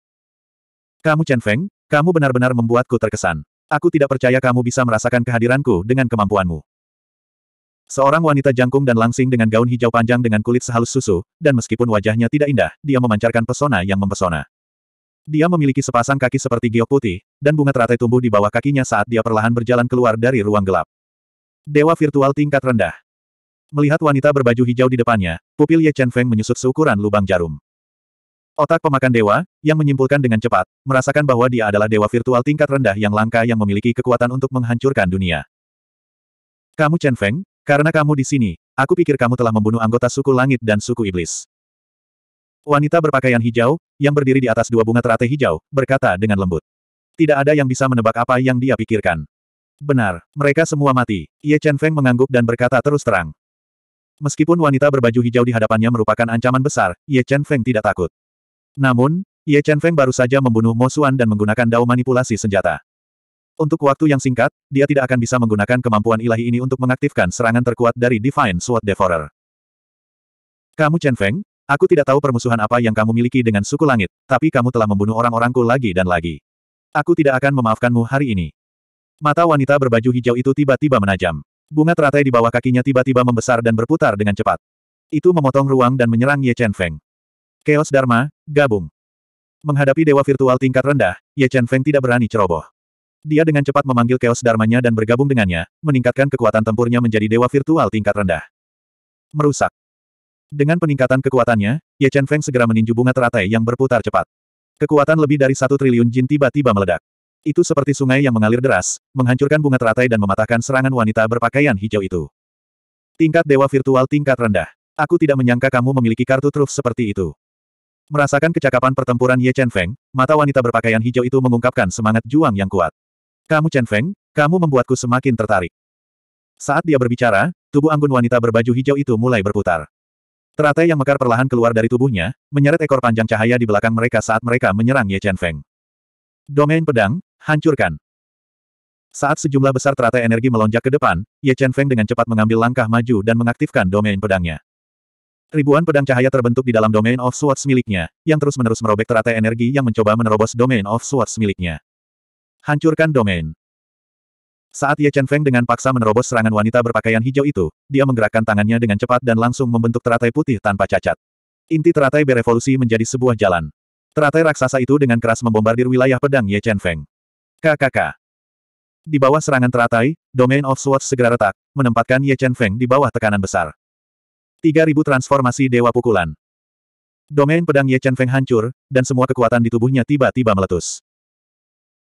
Kamu Chen Feng, kamu benar-benar membuatku terkesan. Aku tidak percaya kamu bisa merasakan kehadiranku dengan kemampuanmu. Seorang wanita jangkung dan langsing dengan gaun hijau panjang dengan kulit sehalus susu, dan meskipun wajahnya tidak indah, dia memancarkan pesona yang mempesona. Dia memiliki sepasang kaki seperti giok putih, dan bunga teratai tumbuh di bawah kakinya saat dia perlahan berjalan keluar dari ruang gelap. Dewa virtual tingkat rendah. Melihat wanita berbaju hijau di depannya, pupil Ye Chen Feng menyusut seukuran lubang jarum. Otak pemakan dewa, yang menyimpulkan dengan cepat, merasakan bahwa dia adalah dewa virtual tingkat rendah yang langka yang memiliki kekuatan untuk menghancurkan dunia. Kamu Chen Feng, karena kamu di sini, aku pikir kamu telah membunuh anggota suku langit dan suku iblis. Wanita berpakaian hijau, yang berdiri di atas dua bunga teratai hijau, berkata dengan lembut. Tidak ada yang bisa menebak apa yang dia pikirkan. Benar, mereka semua mati. Ye Chen Feng mengangguk dan berkata terus terang. Meskipun wanita berbaju hijau di hadapannya merupakan ancaman besar, Ye Chen Feng tidak takut. Namun, Ye Chen Feng baru saja membunuh Mo Xuan dan menggunakan dao manipulasi senjata. Untuk waktu yang singkat, dia tidak akan bisa menggunakan kemampuan ilahi ini untuk mengaktifkan serangan terkuat dari Divine Sword Devourer. Kamu Chen Feng, aku tidak tahu permusuhan apa yang kamu miliki dengan suku langit, tapi kamu telah membunuh orang-orangku lagi dan lagi. Aku tidak akan memaafkanmu hari ini. Mata wanita berbaju hijau itu tiba-tiba menajam. Bunga teratai di bawah kakinya tiba-tiba membesar dan berputar dengan cepat. Itu memotong ruang dan menyerang Ye Chen Feng. Chaos Dharma, gabung. Menghadapi dewa virtual tingkat rendah, Ye Chen Feng tidak berani ceroboh. Dia dengan cepat memanggil Chaos dharmanya dan bergabung dengannya, meningkatkan kekuatan tempurnya menjadi dewa virtual tingkat rendah. Merusak. Dengan peningkatan kekuatannya, Ye Chen Feng segera meninju bunga teratai yang berputar cepat. Kekuatan lebih dari satu triliun jin tiba-tiba meledak. Itu seperti sungai yang mengalir deras, menghancurkan bunga teratai dan mematahkan serangan wanita berpakaian hijau itu. Tingkat dewa virtual tingkat rendah. Aku tidak menyangka kamu memiliki kartu truf seperti itu. Merasakan kecakapan pertempuran Ye Chen Feng, mata wanita berpakaian hijau itu mengungkapkan semangat juang yang kuat. Kamu Chen Feng, kamu membuatku semakin tertarik. Saat dia berbicara, tubuh anggun wanita berbaju hijau itu mulai berputar. Teratai yang mekar perlahan keluar dari tubuhnya, menyeret ekor panjang cahaya di belakang mereka saat mereka menyerang Ye Chen Feng. Domain pedang, hancurkan. Saat sejumlah besar teratai energi melonjak ke depan, Ye Chen Feng dengan cepat mengambil langkah maju dan mengaktifkan domain pedangnya. Ribuan pedang cahaya terbentuk di dalam domain of swords miliknya, yang terus-menerus merobek teratai energi yang mencoba menerobos domain of swords miliknya. Hancurkan domain. Saat Ye Chen Feng dengan paksa menerobos serangan wanita berpakaian hijau itu, dia menggerakkan tangannya dengan cepat dan langsung membentuk teratai putih tanpa cacat. Inti teratai berevolusi menjadi sebuah jalan. Teratai raksasa itu dengan keras membombardir wilayah pedang Ye Chen Feng. KKK. Di bawah serangan teratai, Domain of Swords segera retak, menempatkan Ye Chen Feng di bawah tekanan besar. 3000 transformasi dewa pukulan. Domain pedang Ye Chen Feng hancur, dan semua kekuatan di tubuhnya tiba-tiba meletus.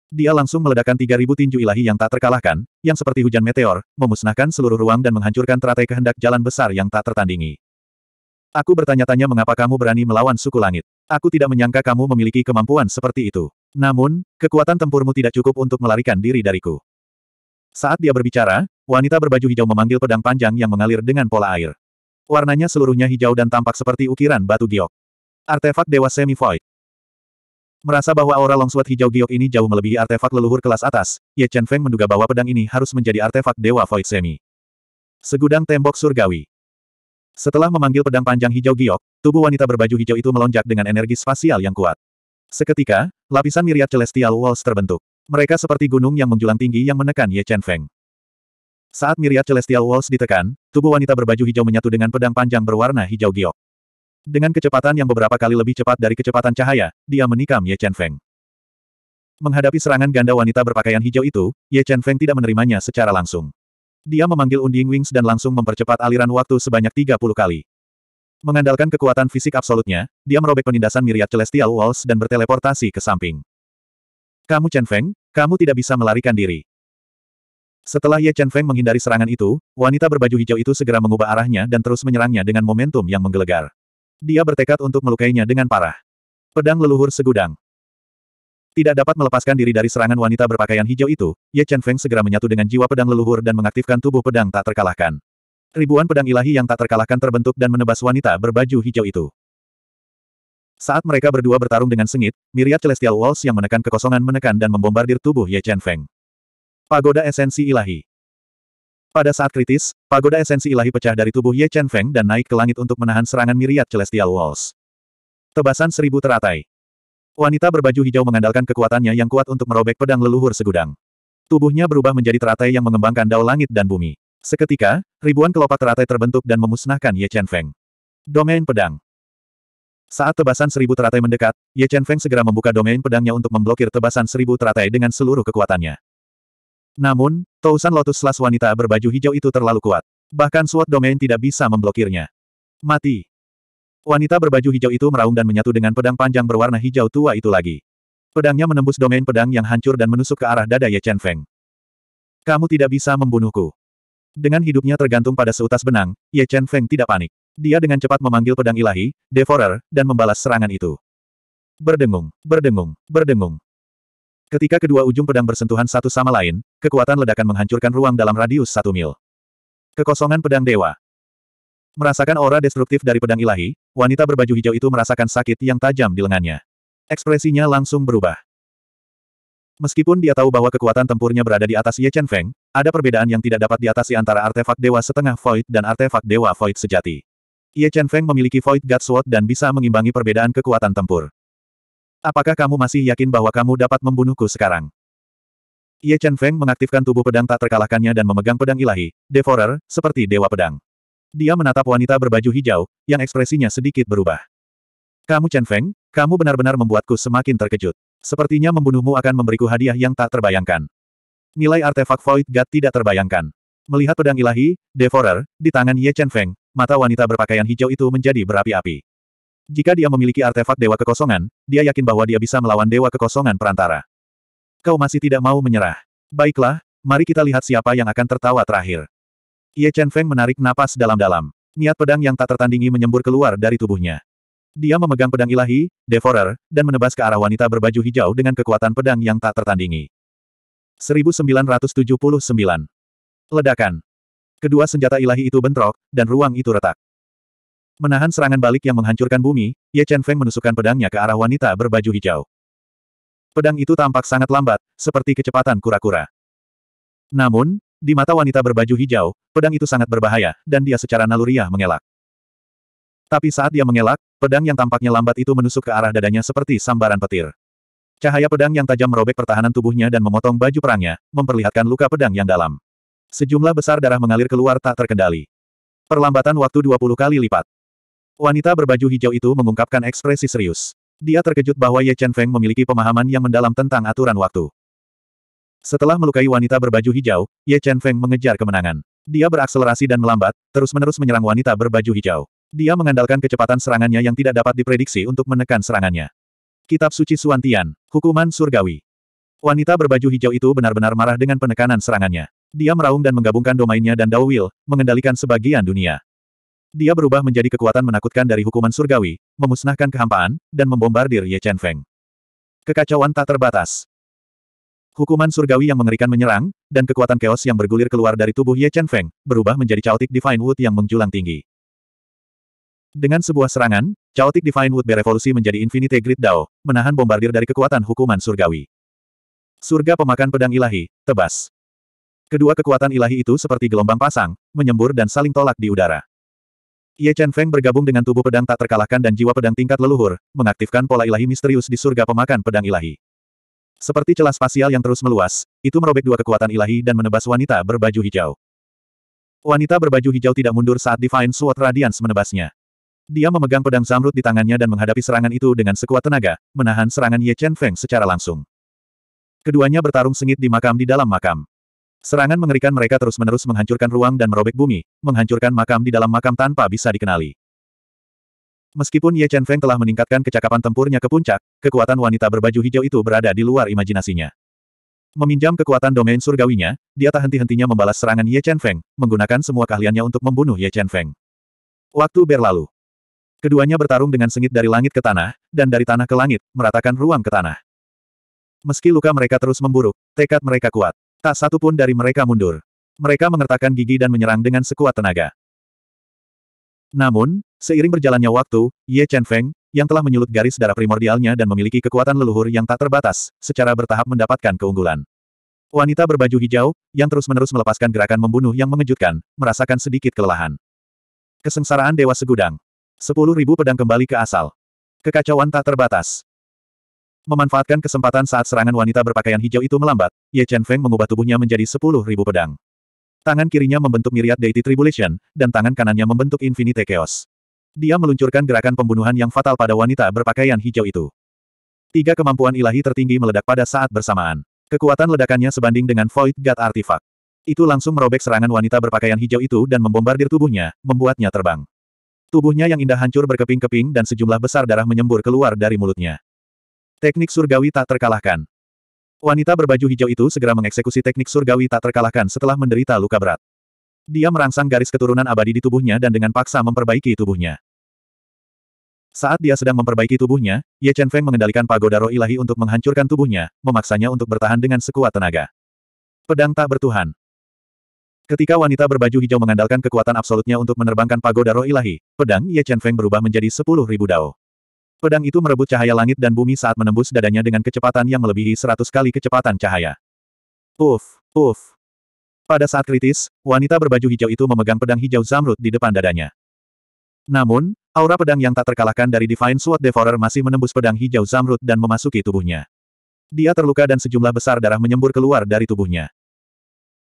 Dia langsung tiga 3.000 tinju ilahi yang tak terkalahkan, yang seperti hujan meteor, memusnahkan seluruh ruang dan menghancurkan teratai kehendak jalan besar yang tak tertandingi. Aku bertanya-tanya mengapa kamu berani melawan suku langit. Aku tidak menyangka kamu memiliki kemampuan seperti itu. Namun, kekuatan tempurmu tidak cukup untuk melarikan diri dariku. Saat dia berbicara, wanita berbaju hijau memanggil pedang panjang yang mengalir dengan pola air. Warnanya seluruhnya hijau dan tampak seperti ukiran batu giok. Artefak Dewa Semi-Void. Merasa bahwa aura longsword hijau giok ini jauh melebihi artefak leluhur kelas atas, Ye Chen Feng menduga bahwa pedang ini harus menjadi artefak Dewa Void Semi. Segudang tembok surgawi. Setelah memanggil pedang panjang hijau giok, tubuh wanita berbaju hijau itu melonjak dengan energi spasial yang kuat. Seketika, lapisan miriat celestial walls terbentuk. Mereka seperti gunung yang menjulang tinggi yang menekan Ye Chen Feng. Saat miriat celestial walls ditekan, tubuh wanita berbaju hijau menyatu dengan pedang panjang berwarna hijau giok. Dengan kecepatan yang beberapa kali lebih cepat dari kecepatan cahaya, dia menikam Ye Chen Feng. Menghadapi serangan ganda wanita berpakaian hijau itu, Ye Chen Feng tidak menerimanya secara langsung. Dia memanggil Unding Wings dan langsung mempercepat aliran waktu sebanyak 30 kali. Mengandalkan kekuatan fisik absolutnya, dia merobek penindasan miriat Celestial Walls dan berteleportasi ke samping. Kamu Chen Feng, kamu tidak bisa melarikan diri. Setelah Ye Chen Feng menghindari serangan itu, wanita berbaju hijau itu segera mengubah arahnya dan terus menyerangnya dengan momentum yang menggelegar. Dia bertekad untuk melukainya dengan parah. Pedang leluhur segudang. Tidak dapat melepaskan diri dari serangan wanita berpakaian hijau itu, Ye Chen Feng segera menyatu dengan jiwa pedang leluhur dan mengaktifkan tubuh pedang tak terkalahkan. Ribuan pedang ilahi yang tak terkalahkan terbentuk dan menebas wanita berbaju hijau itu. Saat mereka berdua bertarung dengan sengit, miriat Celestial Walls yang menekan kekosongan menekan dan membombardir tubuh Ye Chen Feng. Pagoda Esensi Ilahi pada saat kritis, pagoda esensi ilahi pecah dari tubuh Ye Chen Feng dan naik ke langit untuk menahan serangan miriat Celestial Walls. Tebasan seribu teratai. Wanita berbaju hijau mengandalkan kekuatannya yang kuat untuk merobek pedang leluhur segudang. Tubuhnya berubah menjadi teratai yang mengembangkan dao langit dan bumi. Seketika, ribuan kelopak teratai terbentuk dan memusnahkan Ye Chen Feng. Domain Pedang Saat tebasan seribu teratai mendekat, Ye Chen Feng segera membuka domain pedangnya untuk memblokir tebasan seribu teratai dengan seluruh kekuatannya. Namun, Tousan Lotus Slash wanita berbaju hijau itu terlalu kuat. Bahkan suat Domain tidak bisa memblokirnya. Mati. Wanita berbaju hijau itu meraung dan menyatu dengan pedang panjang berwarna hijau tua itu lagi. Pedangnya menembus domain pedang yang hancur dan menusuk ke arah dada Ye Chen Feng. Kamu tidak bisa membunuhku. Dengan hidupnya tergantung pada seutas benang, Ye Chen Feng tidak panik. Dia dengan cepat memanggil pedang ilahi, Devorer, dan membalas serangan itu. Berdengung, berdengung, berdengung. Ketika kedua ujung pedang bersentuhan satu sama lain, kekuatan ledakan menghancurkan ruang dalam radius satu mil. Kekosongan pedang dewa. Merasakan aura destruktif dari pedang ilahi, wanita berbaju hijau itu merasakan sakit yang tajam di lengannya. Ekspresinya langsung berubah. Meskipun dia tahu bahwa kekuatan tempurnya berada di atas Ye Chen Feng, ada perbedaan yang tidak dapat diatasi antara artefak dewa setengah void dan artefak dewa void sejati. Ye Chen Feng memiliki void God Sword dan bisa mengimbangi perbedaan kekuatan tempur. Apakah kamu masih yakin bahwa kamu dapat membunuhku sekarang? Ye Chen Feng mengaktifkan tubuh pedang tak terkalahkannya dan memegang pedang ilahi, Devorer, seperti dewa pedang. Dia menatap wanita berbaju hijau, yang ekspresinya sedikit berubah. Kamu Chen Feng, kamu benar-benar membuatku semakin terkejut. Sepertinya membunuhmu akan memberiku hadiah yang tak terbayangkan. Nilai artefak Void God tidak terbayangkan. Melihat pedang ilahi, Devorer, di tangan Ye Chen Feng, mata wanita berpakaian hijau itu menjadi berapi-api. Jika dia memiliki artefak dewa kekosongan, dia yakin bahwa dia bisa melawan dewa kekosongan perantara. Kau masih tidak mau menyerah. Baiklah, mari kita lihat siapa yang akan tertawa terakhir. Ye Chen Feng menarik napas dalam-dalam. Niat pedang yang tak tertandingi menyembur keluar dari tubuhnya. Dia memegang pedang ilahi, Devorer, dan menebas ke arah wanita berbaju hijau dengan kekuatan pedang yang tak tertandingi. 1979. Ledakan. Kedua senjata ilahi itu bentrok, dan ruang itu retak. Menahan serangan balik yang menghancurkan bumi, Ye Chen Feng menusukkan pedangnya ke arah wanita berbaju hijau. Pedang itu tampak sangat lambat, seperti kecepatan kura-kura. Namun, di mata wanita berbaju hijau, pedang itu sangat berbahaya, dan dia secara naluriah mengelak. Tapi saat dia mengelak, pedang yang tampaknya lambat itu menusuk ke arah dadanya seperti sambaran petir. Cahaya pedang yang tajam merobek pertahanan tubuhnya dan memotong baju perangnya, memperlihatkan luka pedang yang dalam. Sejumlah besar darah mengalir keluar tak terkendali. Perlambatan waktu 20 kali lipat. Wanita berbaju hijau itu mengungkapkan ekspresi serius. Dia terkejut bahwa Ye Chen Feng memiliki pemahaman yang mendalam tentang aturan waktu. Setelah melukai wanita berbaju hijau, Ye Chen Feng mengejar kemenangan. Dia berakselerasi dan melambat, terus-menerus menyerang wanita berbaju hijau. Dia mengandalkan kecepatan serangannya yang tidak dapat diprediksi untuk menekan serangannya. Kitab Suci Suantian, Hukuman Surgawi. Wanita berbaju hijau itu benar-benar marah dengan penekanan serangannya. Dia meraung dan menggabungkan domainnya dan Dao Will, mengendalikan sebagian dunia. Dia berubah menjadi kekuatan menakutkan dari hukuman surgawi, memusnahkan kehampaan, dan membombardir Ye Chen Feng. Kekacauan tak terbatas. Hukuman surgawi yang mengerikan menyerang, dan kekuatan keos yang bergulir keluar dari tubuh Ye Chen Feng, berubah menjadi caotik divine wood yang menjulang tinggi. Dengan sebuah serangan, caotik divine wood berevolusi menjadi infinite grid dao, menahan bombardir dari kekuatan hukuman surgawi. Surga pemakan pedang ilahi, tebas. Kedua kekuatan ilahi itu seperti gelombang pasang, menyembur dan saling tolak di udara. Ye Chen Feng bergabung dengan tubuh pedang tak terkalahkan dan jiwa pedang tingkat leluhur, mengaktifkan pola ilahi misterius di surga pemakan pedang ilahi. Seperti celah spasial yang terus meluas, itu merobek dua kekuatan ilahi dan menebas wanita berbaju hijau. Wanita berbaju hijau tidak mundur saat Divine Sword Radiance menebasnya. Dia memegang pedang zamrud di tangannya dan menghadapi serangan itu dengan sekuat tenaga, menahan serangan Ye Chen Feng secara langsung. Keduanya bertarung sengit di makam di dalam makam. Serangan mengerikan mereka terus-menerus menghancurkan ruang dan merobek bumi, menghancurkan makam di dalam makam tanpa bisa dikenali. Meskipun Ye Chen Feng telah meningkatkan kecakapan tempurnya ke puncak, kekuatan wanita berbaju hijau itu berada di luar imajinasinya. Meminjam kekuatan domain surgawinya, dia tak henti-hentinya membalas serangan Ye Chen Feng, menggunakan semua keahliannya untuk membunuh Ye Chen Feng. Waktu berlalu. Keduanya bertarung dengan sengit dari langit ke tanah, dan dari tanah ke langit, meratakan ruang ke tanah. Meski luka mereka terus memburuk, tekad mereka kuat. Tak satu pun dari mereka mundur. Mereka mengertakkan gigi dan menyerang dengan sekuat tenaga. Namun, seiring berjalannya waktu, Ye Chen Feng, yang telah menyulut garis darah primordialnya dan memiliki kekuatan leluhur yang tak terbatas, secara bertahap mendapatkan keunggulan. Wanita berbaju hijau, yang terus-menerus melepaskan gerakan membunuh yang mengejutkan, merasakan sedikit kelelahan. Kesengsaraan Dewa Segudang. Sepuluh ribu pedang kembali ke asal. Kekacauan tak terbatas. Memanfaatkan kesempatan saat serangan wanita berpakaian hijau itu melambat, Ye Chen Feng mengubah tubuhnya menjadi sepuluh ribu pedang. Tangan kirinya membentuk Myriad Deity Tribulation, dan tangan kanannya membentuk Infinite Chaos. Dia meluncurkan gerakan pembunuhan yang fatal pada wanita berpakaian hijau itu. Tiga kemampuan ilahi tertinggi meledak pada saat bersamaan. Kekuatan ledakannya sebanding dengan Void God Artifact. Itu langsung merobek serangan wanita berpakaian hijau itu dan membombardir tubuhnya, membuatnya terbang. Tubuhnya yang indah hancur berkeping-keping dan sejumlah besar darah menyembur keluar dari mulutnya. Teknik surgawi tak terkalahkan. Wanita berbaju hijau itu segera mengeksekusi teknik surgawi tak terkalahkan setelah menderita luka berat. Dia merangsang garis keturunan abadi di tubuhnya dan dengan paksa memperbaiki tubuhnya. Saat dia sedang memperbaiki tubuhnya, Ye Chen Feng mengendalikan pagoda roh ilahi untuk menghancurkan tubuhnya, memaksanya untuk bertahan dengan sekuat tenaga. Pedang tak bertuhan. Ketika wanita berbaju hijau mengandalkan kekuatan absolutnya untuk menerbangkan pagoda roh ilahi, pedang Ye Chen Feng berubah menjadi sepuluh ribu dao. Pedang itu merebut cahaya langit dan bumi saat menembus dadanya dengan kecepatan yang melebihi seratus kali kecepatan cahaya. Uf, uf. Pada saat kritis, wanita berbaju hijau itu memegang pedang hijau zamrud di depan dadanya. Namun, aura pedang yang tak terkalahkan dari Divine Sword Devourer masih menembus pedang hijau zamrud dan memasuki tubuhnya. Dia terluka dan sejumlah besar darah menyembur keluar dari tubuhnya.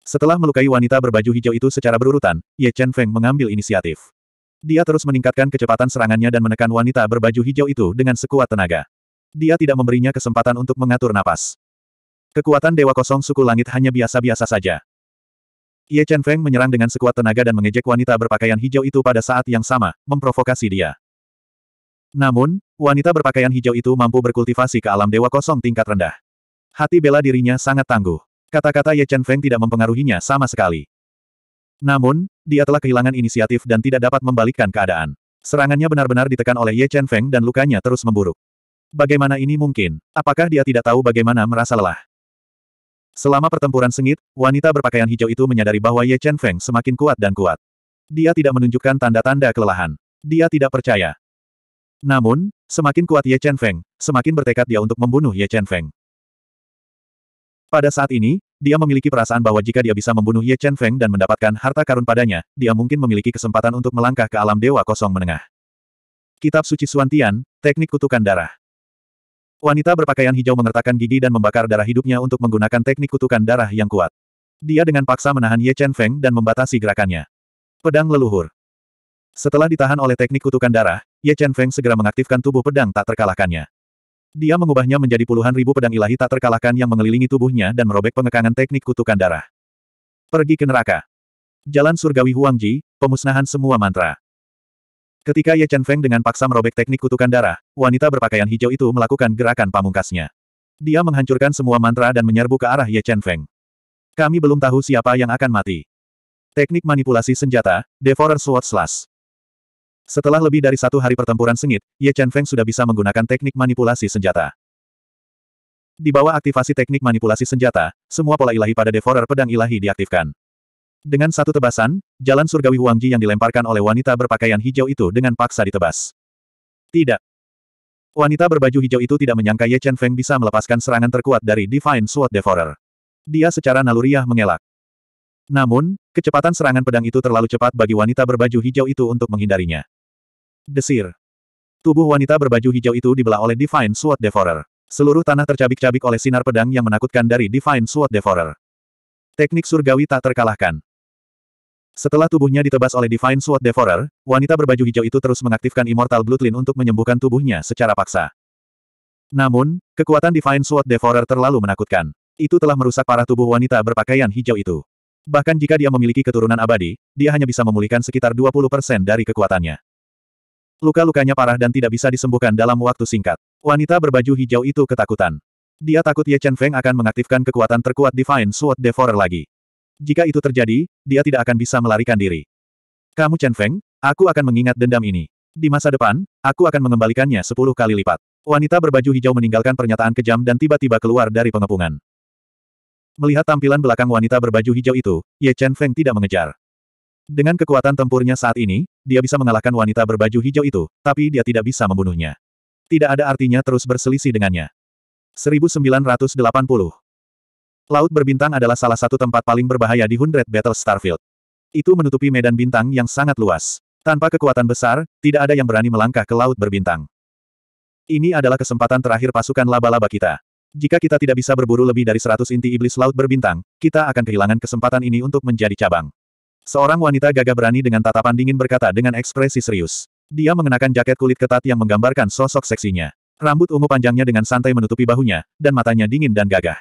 Setelah melukai wanita berbaju hijau itu secara berurutan, Ye Chen Feng mengambil inisiatif. Dia terus meningkatkan kecepatan serangannya dan menekan wanita berbaju hijau itu dengan sekuat tenaga. Dia tidak memberinya kesempatan untuk mengatur napas. Kekuatan Dewa Kosong Suku Langit hanya biasa-biasa saja. Ye Chen Feng menyerang dengan sekuat tenaga dan mengejek wanita berpakaian hijau itu pada saat yang sama, memprovokasi dia. Namun, wanita berpakaian hijau itu mampu berkultivasi ke alam Dewa Kosong tingkat rendah. Hati bela dirinya sangat tangguh. Kata-kata Ye Chen Feng tidak mempengaruhinya sama sekali. Namun, dia telah kehilangan inisiatif dan tidak dapat membalikkan keadaan. Serangannya benar-benar ditekan oleh Ye Chen Feng dan lukanya terus memburuk. Bagaimana ini mungkin? Apakah dia tidak tahu bagaimana merasa lelah? Selama pertempuran sengit, wanita berpakaian hijau itu menyadari bahwa Ye Chen Feng semakin kuat dan kuat. Dia tidak menunjukkan tanda-tanda kelelahan. Dia tidak percaya. Namun, semakin kuat Ye Chen Feng, semakin bertekad dia untuk membunuh Ye Chen Feng. Pada saat ini, dia memiliki perasaan bahwa jika dia bisa membunuh Ye Chen Feng dan mendapatkan harta karun padanya, dia mungkin memiliki kesempatan untuk melangkah ke alam dewa kosong menengah. Kitab Suci Suantian, Teknik Kutukan Darah Wanita berpakaian hijau mengertakkan gigi dan membakar darah hidupnya untuk menggunakan teknik kutukan darah yang kuat. Dia dengan paksa menahan Ye Chen Feng dan membatasi gerakannya. Pedang Leluhur Setelah ditahan oleh teknik kutukan darah, Ye Chen Feng segera mengaktifkan tubuh pedang tak terkalahkannya. Dia mengubahnya menjadi puluhan ribu pedang ilahi tak terkalahkan yang mengelilingi tubuhnya dan merobek pengekangan teknik kutukan darah. Pergi ke neraka. Jalan surgawi Huangji, pemusnahan semua mantra. Ketika Ye Chen Feng dengan paksa merobek teknik kutukan darah, wanita berpakaian hijau itu melakukan gerakan pamungkasnya. Dia menghancurkan semua mantra dan menyerbu ke arah Ye Chen Feng. Kami belum tahu siapa yang akan mati. Teknik manipulasi senjata, Devourer Sword Slash. Setelah lebih dari satu hari pertempuran sengit, Ye Chen Feng sudah bisa menggunakan teknik manipulasi senjata. Di bawah aktivasi teknik manipulasi senjata, semua pola ilahi pada devorer Pedang Ilahi diaktifkan. Dengan satu tebasan, jalan surgawi Huangji yang dilemparkan oleh wanita berpakaian hijau itu dengan paksa ditebas. Tidak. Wanita berbaju hijau itu tidak menyangka Ye Chen Feng bisa melepaskan serangan terkuat dari Divine Sword Devorer. Dia secara naluriah mengelak. Namun, kecepatan serangan pedang itu terlalu cepat bagi wanita berbaju hijau itu untuk menghindarinya. Desir. Tubuh wanita berbaju hijau itu dibelah oleh Divine Sword Devourer. Seluruh tanah tercabik-cabik oleh sinar pedang yang menakutkan dari Divine Sword Devourer. Teknik surgawi tak terkalahkan. Setelah tubuhnya ditebas oleh Divine Sword Devourer, wanita berbaju hijau itu terus mengaktifkan Immortal Bloodline untuk menyembuhkan tubuhnya secara paksa. Namun, kekuatan Divine Sword Devourer terlalu menakutkan. Itu telah merusak parah tubuh wanita berpakaian hijau itu. Bahkan jika dia memiliki keturunan abadi, dia hanya bisa memulihkan sekitar 20% dari kekuatannya. Luka-lukanya parah dan tidak bisa disembuhkan dalam waktu singkat. Wanita berbaju hijau itu ketakutan. Dia takut Ye Chen Feng akan mengaktifkan kekuatan terkuat Divine Sword Devourer lagi. Jika itu terjadi, dia tidak akan bisa melarikan diri. Kamu Chen Feng, aku akan mengingat dendam ini. Di masa depan, aku akan mengembalikannya sepuluh kali lipat. Wanita berbaju hijau meninggalkan pernyataan kejam dan tiba-tiba keluar dari pengepungan. Melihat tampilan belakang wanita berbaju hijau itu, Ye Chen Feng tidak mengejar. Dengan kekuatan tempurnya saat ini, dia bisa mengalahkan wanita berbaju hijau itu, tapi dia tidak bisa membunuhnya. Tidak ada artinya terus berselisih dengannya. 1980 Laut berbintang adalah salah satu tempat paling berbahaya di Hundred Battle Starfield. Itu menutupi medan bintang yang sangat luas. Tanpa kekuatan besar, tidak ada yang berani melangkah ke laut berbintang. Ini adalah kesempatan terakhir pasukan laba-laba kita. Jika kita tidak bisa berburu lebih dari 100 inti iblis laut berbintang, kita akan kehilangan kesempatan ini untuk menjadi cabang. Seorang wanita gagah berani dengan tatapan dingin berkata dengan ekspresi serius. Dia mengenakan jaket kulit ketat yang menggambarkan sosok seksinya. Rambut ungu panjangnya dengan santai menutupi bahunya, dan matanya dingin dan gagah.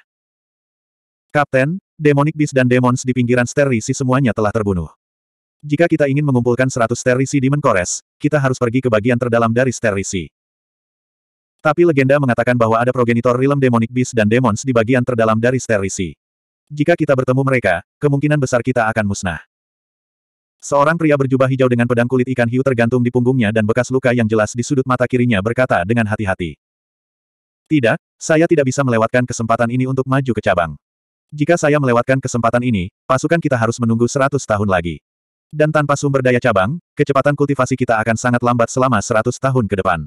Kapten, Demonic Beast dan Demons di pinggiran Sterisi semuanya telah terbunuh. Jika kita ingin mengumpulkan 100 Sterisi di Cores, kita harus pergi ke bagian terdalam dari Sterisi. Tapi legenda mengatakan bahwa ada progenitor realm Demonic Beast dan Demons di bagian terdalam dari Sterisi. Jika kita bertemu mereka, kemungkinan besar kita akan musnah. Seorang pria berjubah hijau dengan pedang kulit ikan hiu tergantung di punggungnya dan bekas luka yang jelas di sudut mata kirinya berkata dengan hati-hati. Tidak, saya tidak bisa melewatkan kesempatan ini untuk maju ke cabang. Jika saya melewatkan kesempatan ini, pasukan kita harus menunggu 100 tahun lagi. Dan tanpa sumber daya cabang, kecepatan kultivasi kita akan sangat lambat selama 100 tahun ke depan.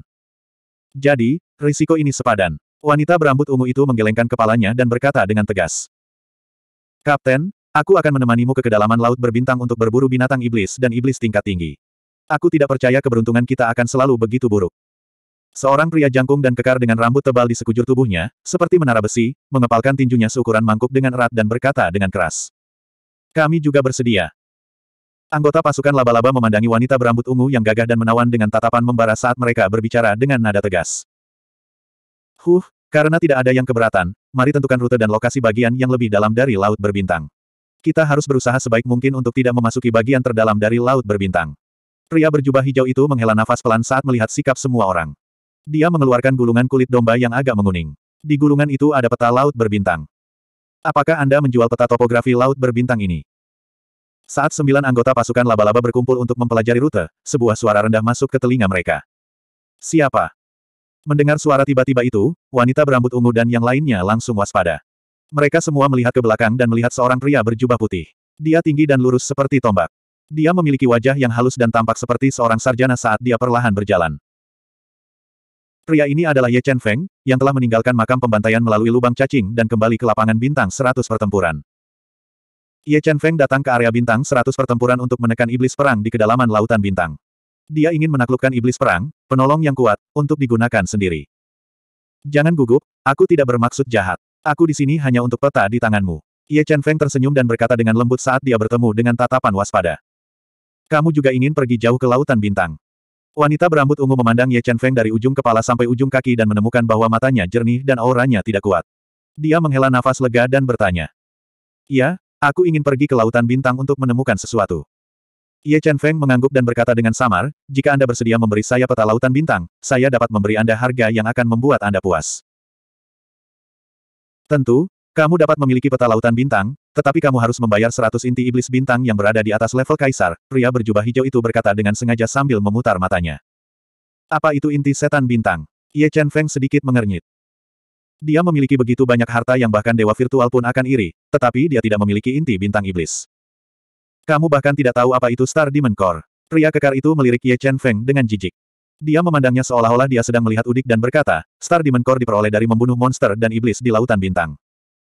Jadi, risiko ini sepadan. Wanita berambut ungu itu menggelengkan kepalanya dan berkata dengan tegas. Kapten, Aku akan menemanimu ke kedalaman laut berbintang untuk berburu binatang iblis dan iblis tingkat tinggi. Aku tidak percaya keberuntungan kita akan selalu begitu buruk. Seorang pria jangkung dan kekar dengan rambut tebal di sekujur tubuhnya, seperti menara besi, mengepalkan tinjunya seukuran mangkuk dengan erat dan berkata dengan keras. Kami juga bersedia. Anggota pasukan laba-laba memandangi wanita berambut ungu yang gagah dan menawan dengan tatapan membara saat mereka berbicara dengan nada tegas. Huh, karena tidak ada yang keberatan, mari tentukan rute dan lokasi bagian yang lebih dalam dari Laut Berbintang. Kita harus berusaha sebaik mungkin untuk tidak memasuki bagian terdalam dari Laut Berbintang. Pria berjubah hijau itu menghela nafas pelan saat melihat sikap semua orang. Dia mengeluarkan gulungan kulit domba yang agak menguning. Di gulungan itu ada peta Laut Berbintang. Apakah Anda menjual peta topografi Laut Berbintang ini? Saat sembilan anggota pasukan laba-laba berkumpul untuk mempelajari rute, sebuah suara rendah masuk ke telinga mereka. Siapa? Mendengar suara tiba-tiba itu, wanita berambut ungu dan yang lainnya langsung waspada. Mereka semua melihat ke belakang dan melihat seorang pria berjubah putih. Dia tinggi dan lurus seperti tombak. Dia memiliki wajah yang halus dan tampak seperti seorang sarjana saat dia perlahan berjalan. Pria ini adalah Ye Chen Feng, yang telah meninggalkan makam pembantaian melalui lubang cacing dan kembali ke lapangan bintang 100 pertempuran. Ye Chen Feng datang ke area bintang 100 pertempuran untuk menekan iblis perang di kedalaman lautan bintang. Dia ingin menaklukkan iblis perang, penolong yang kuat, untuk digunakan sendiri. Jangan gugup, aku tidak bermaksud jahat. Aku di sini hanya untuk peta di tanganmu. Ye Chen Feng tersenyum dan berkata dengan lembut saat dia bertemu dengan tatapan waspada. Kamu juga ingin pergi jauh ke lautan bintang. Wanita berambut ungu memandang Ye Chen Feng dari ujung kepala sampai ujung kaki dan menemukan bahwa matanya jernih dan auranya tidak kuat. Dia menghela nafas lega dan bertanya. Ya, aku ingin pergi ke lautan bintang untuk menemukan sesuatu. Ye Chen Feng mengangguk dan berkata dengan samar, jika Anda bersedia memberi saya peta lautan bintang, saya dapat memberi Anda harga yang akan membuat Anda puas. Tentu, kamu dapat memiliki peta lautan bintang, tetapi kamu harus membayar seratus inti iblis bintang yang berada di atas level kaisar, pria berjubah hijau itu berkata dengan sengaja sambil memutar matanya. Apa itu inti setan bintang? Ye Chen Feng sedikit mengernyit. Dia memiliki begitu banyak harta yang bahkan dewa virtual pun akan iri, tetapi dia tidak memiliki inti bintang iblis. Kamu bahkan tidak tahu apa itu Star Demon Core. Pria kekar itu melirik Ye Chen Feng dengan jijik. Dia memandangnya seolah-olah dia sedang melihat udik dan berkata, Star Demon Core diperoleh dari membunuh monster dan iblis di Lautan Bintang.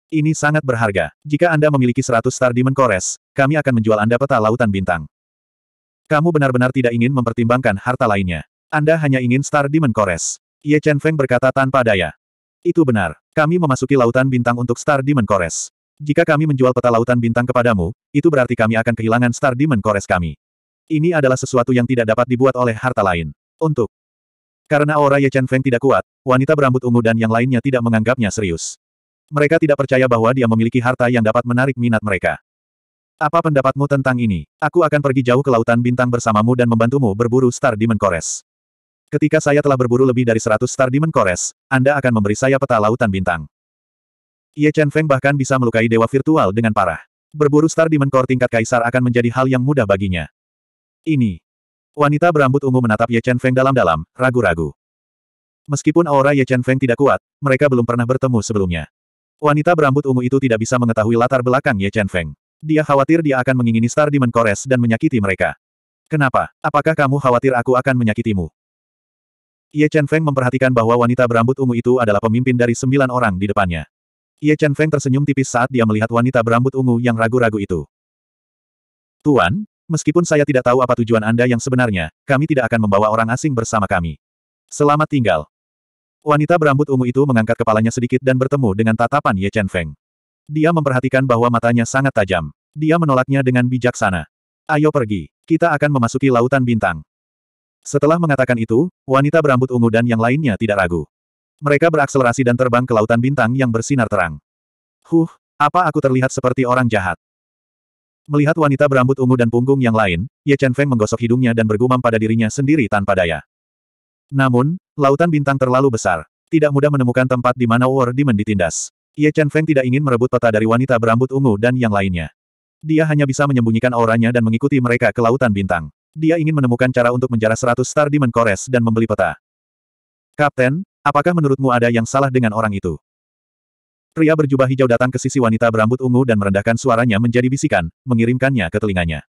Ini sangat berharga. Jika Anda memiliki 100 Star Demon Cores, kami akan menjual Anda peta Lautan Bintang. Kamu benar-benar tidak ingin mempertimbangkan harta lainnya. Anda hanya ingin Star Demon Cores. Ye Chen Feng berkata tanpa daya. Itu benar. Kami memasuki Lautan Bintang untuk Star Demon Cores. Jika kami menjual peta Lautan Bintang kepadamu, itu berarti kami akan kehilangan Star Demon Cores kami. Ini adalah sesuatu yang tidak dapat dibuat oleh harta lain. Untuk. Karena aura Ye Chen Feng tidak kuat, wanita berambut ungu dan yang lainnya tidak menganggapnya serius. Mereka tidak percaya bahwa dia memiliki harta yang dapat menarik minat mereka. Apa pendapatmu tentang ini? Aku akan pergi jauh ke Lautan Bintang bersamamu dan membantumu berburu Star Demon Kores. Ketika saya telah berburu lebih dari 100 Star Demon Kores, Anda akan memberi saya peta Lautan Bintang. Ye Chen Feng bahkan bisa melukai dewa virtual dengan parah. Berburu Star Demon Core tingkat kaisar akan menjadi hal yang mudah baginya. Ini, Wanita berambut ungu menatap Ye Chen Feng dalam-dalam, ragu-ragu. Meskipun aura Ye Chen Feng tidak kuat, mereka belum pernah bertemu sebelumnya. Wanita berambut ungu itu tidak bisa mengetahui latar belakang Ye Chen Feng. Dia khawatir dia akan mengingini Star Demon Kores dan menyakiti mereka. Kenapa? Apakah kamu khawatir aku akan menyakitimu? Ye Chen Feng memperhatikan bahwa wanita berambut ungu itu adalah pemimpin dari sembilan orang di depannya. Ye Chen Feng tersenyum tipis saat dia melihat wanita berambut ungu yang ragu-ragu itu. Tuan, meskipun saya tidak tahu apa tujuan Anda yang sebenarnya, kami tidak akan membawa orang asing bersama kami. Selamat tinggal. Wanita berambut ungu itu mengangkat kepalanya sedikit dan bertemu dengan tatapan Ye Chen Feng. Dia memperhatikan bahwa matanya sangat tajam. Dia menolaknya dengan bijaksana. Ayo pergi, kita akan memasuki lautan bintang. Setelah mengatakan itu, wanita berambut ungu dan yang lainnya tidak ragu. Mereka berakselerasi dan terbang ke lautan bintang yang bersinar terang. Huh, apa aku terlihat seperti orang jahat? Melihat wanita berambut ungu dan punggung yang lain, Ye Chen Feng menggosok hidungnya dan bergumam pada dirinya sendiri tanpa daya. Namun, lautan bintang terlalu besar. Tidak mudah menemukan tempat di mana War Demon ditindas. Ye Chen Feng tidak ingin merebut peta dari wanita berambut ungu dan yang lainnya. Dia hanya bisa menyembunyikan auranya dan mengikuti mereka ke lautan bintang. Dia ingin menemukan cara untuk menjarah 100 Star Demon Kores dan membeli peta. Kapten, apakah menurutmu ada yang salah dengan orang itu? Pria berjubah hijau datang ke sisi wanita berambut ungu dan merendahkan suaranya menjadi bisikan, mengirimkannya ke telinganya.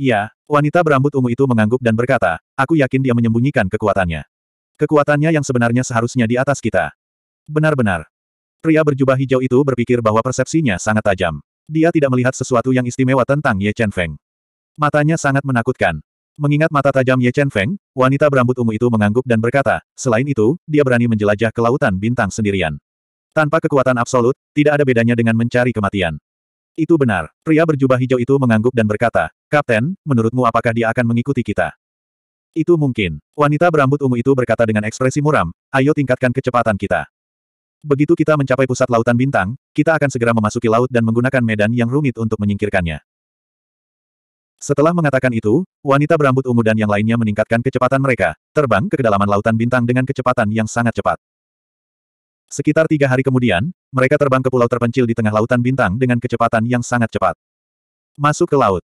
Iya, wanita berambut ungu itu mengangguk dan berkata, aku yakin dia menyembunyikan kekuatannya. Kekuatannya yang sebenarnya seharusnya di atas kita. Benar-benar. Pria berjubah hijau itu berpikir bahwa persepsinya sangat tajam. Dia tidak melihat sesuatu yang istimewa tentang Ye Chen Feng. Matanya sangat menakutkan. Mengingat mata tajam Ye Chen Feng, wanita berambut ungu itu mengangguk dan berkata, selain itu, dia berani menjelajah ke lautan bintang sendirian. Tanpa kekuatan absolut, tidak ada bedanya dengan mencari kematian. Itu benar. Pria berjubah hijau itu mengangguk dan berkata, Kapten, menurutmu apakah dia akan mengikuti kita? Itu mungkin. Wanita berambut ungu itu berkata dengan ekspresi muram, ayo tingkatkan kecepatan kita. Begitu kita mencapai pusat lautan bintang, kita akan segera memasuki laut dan menggunakan medan yang rumit untuk menyingkirkannya. Setelah mengatakan itu, wanita berambut ungu dan yang lainnya meningkatkan kecepatan mereka, terbang ke kedalaman lautan bintang dengan kecepatan yang sangat cepat. Sekitar tiga hari kemudian, mereka terbang ke pulau terpencil di tengah lautan bintang dengan kecepatan yang sangat cepat. Masuk ke laut.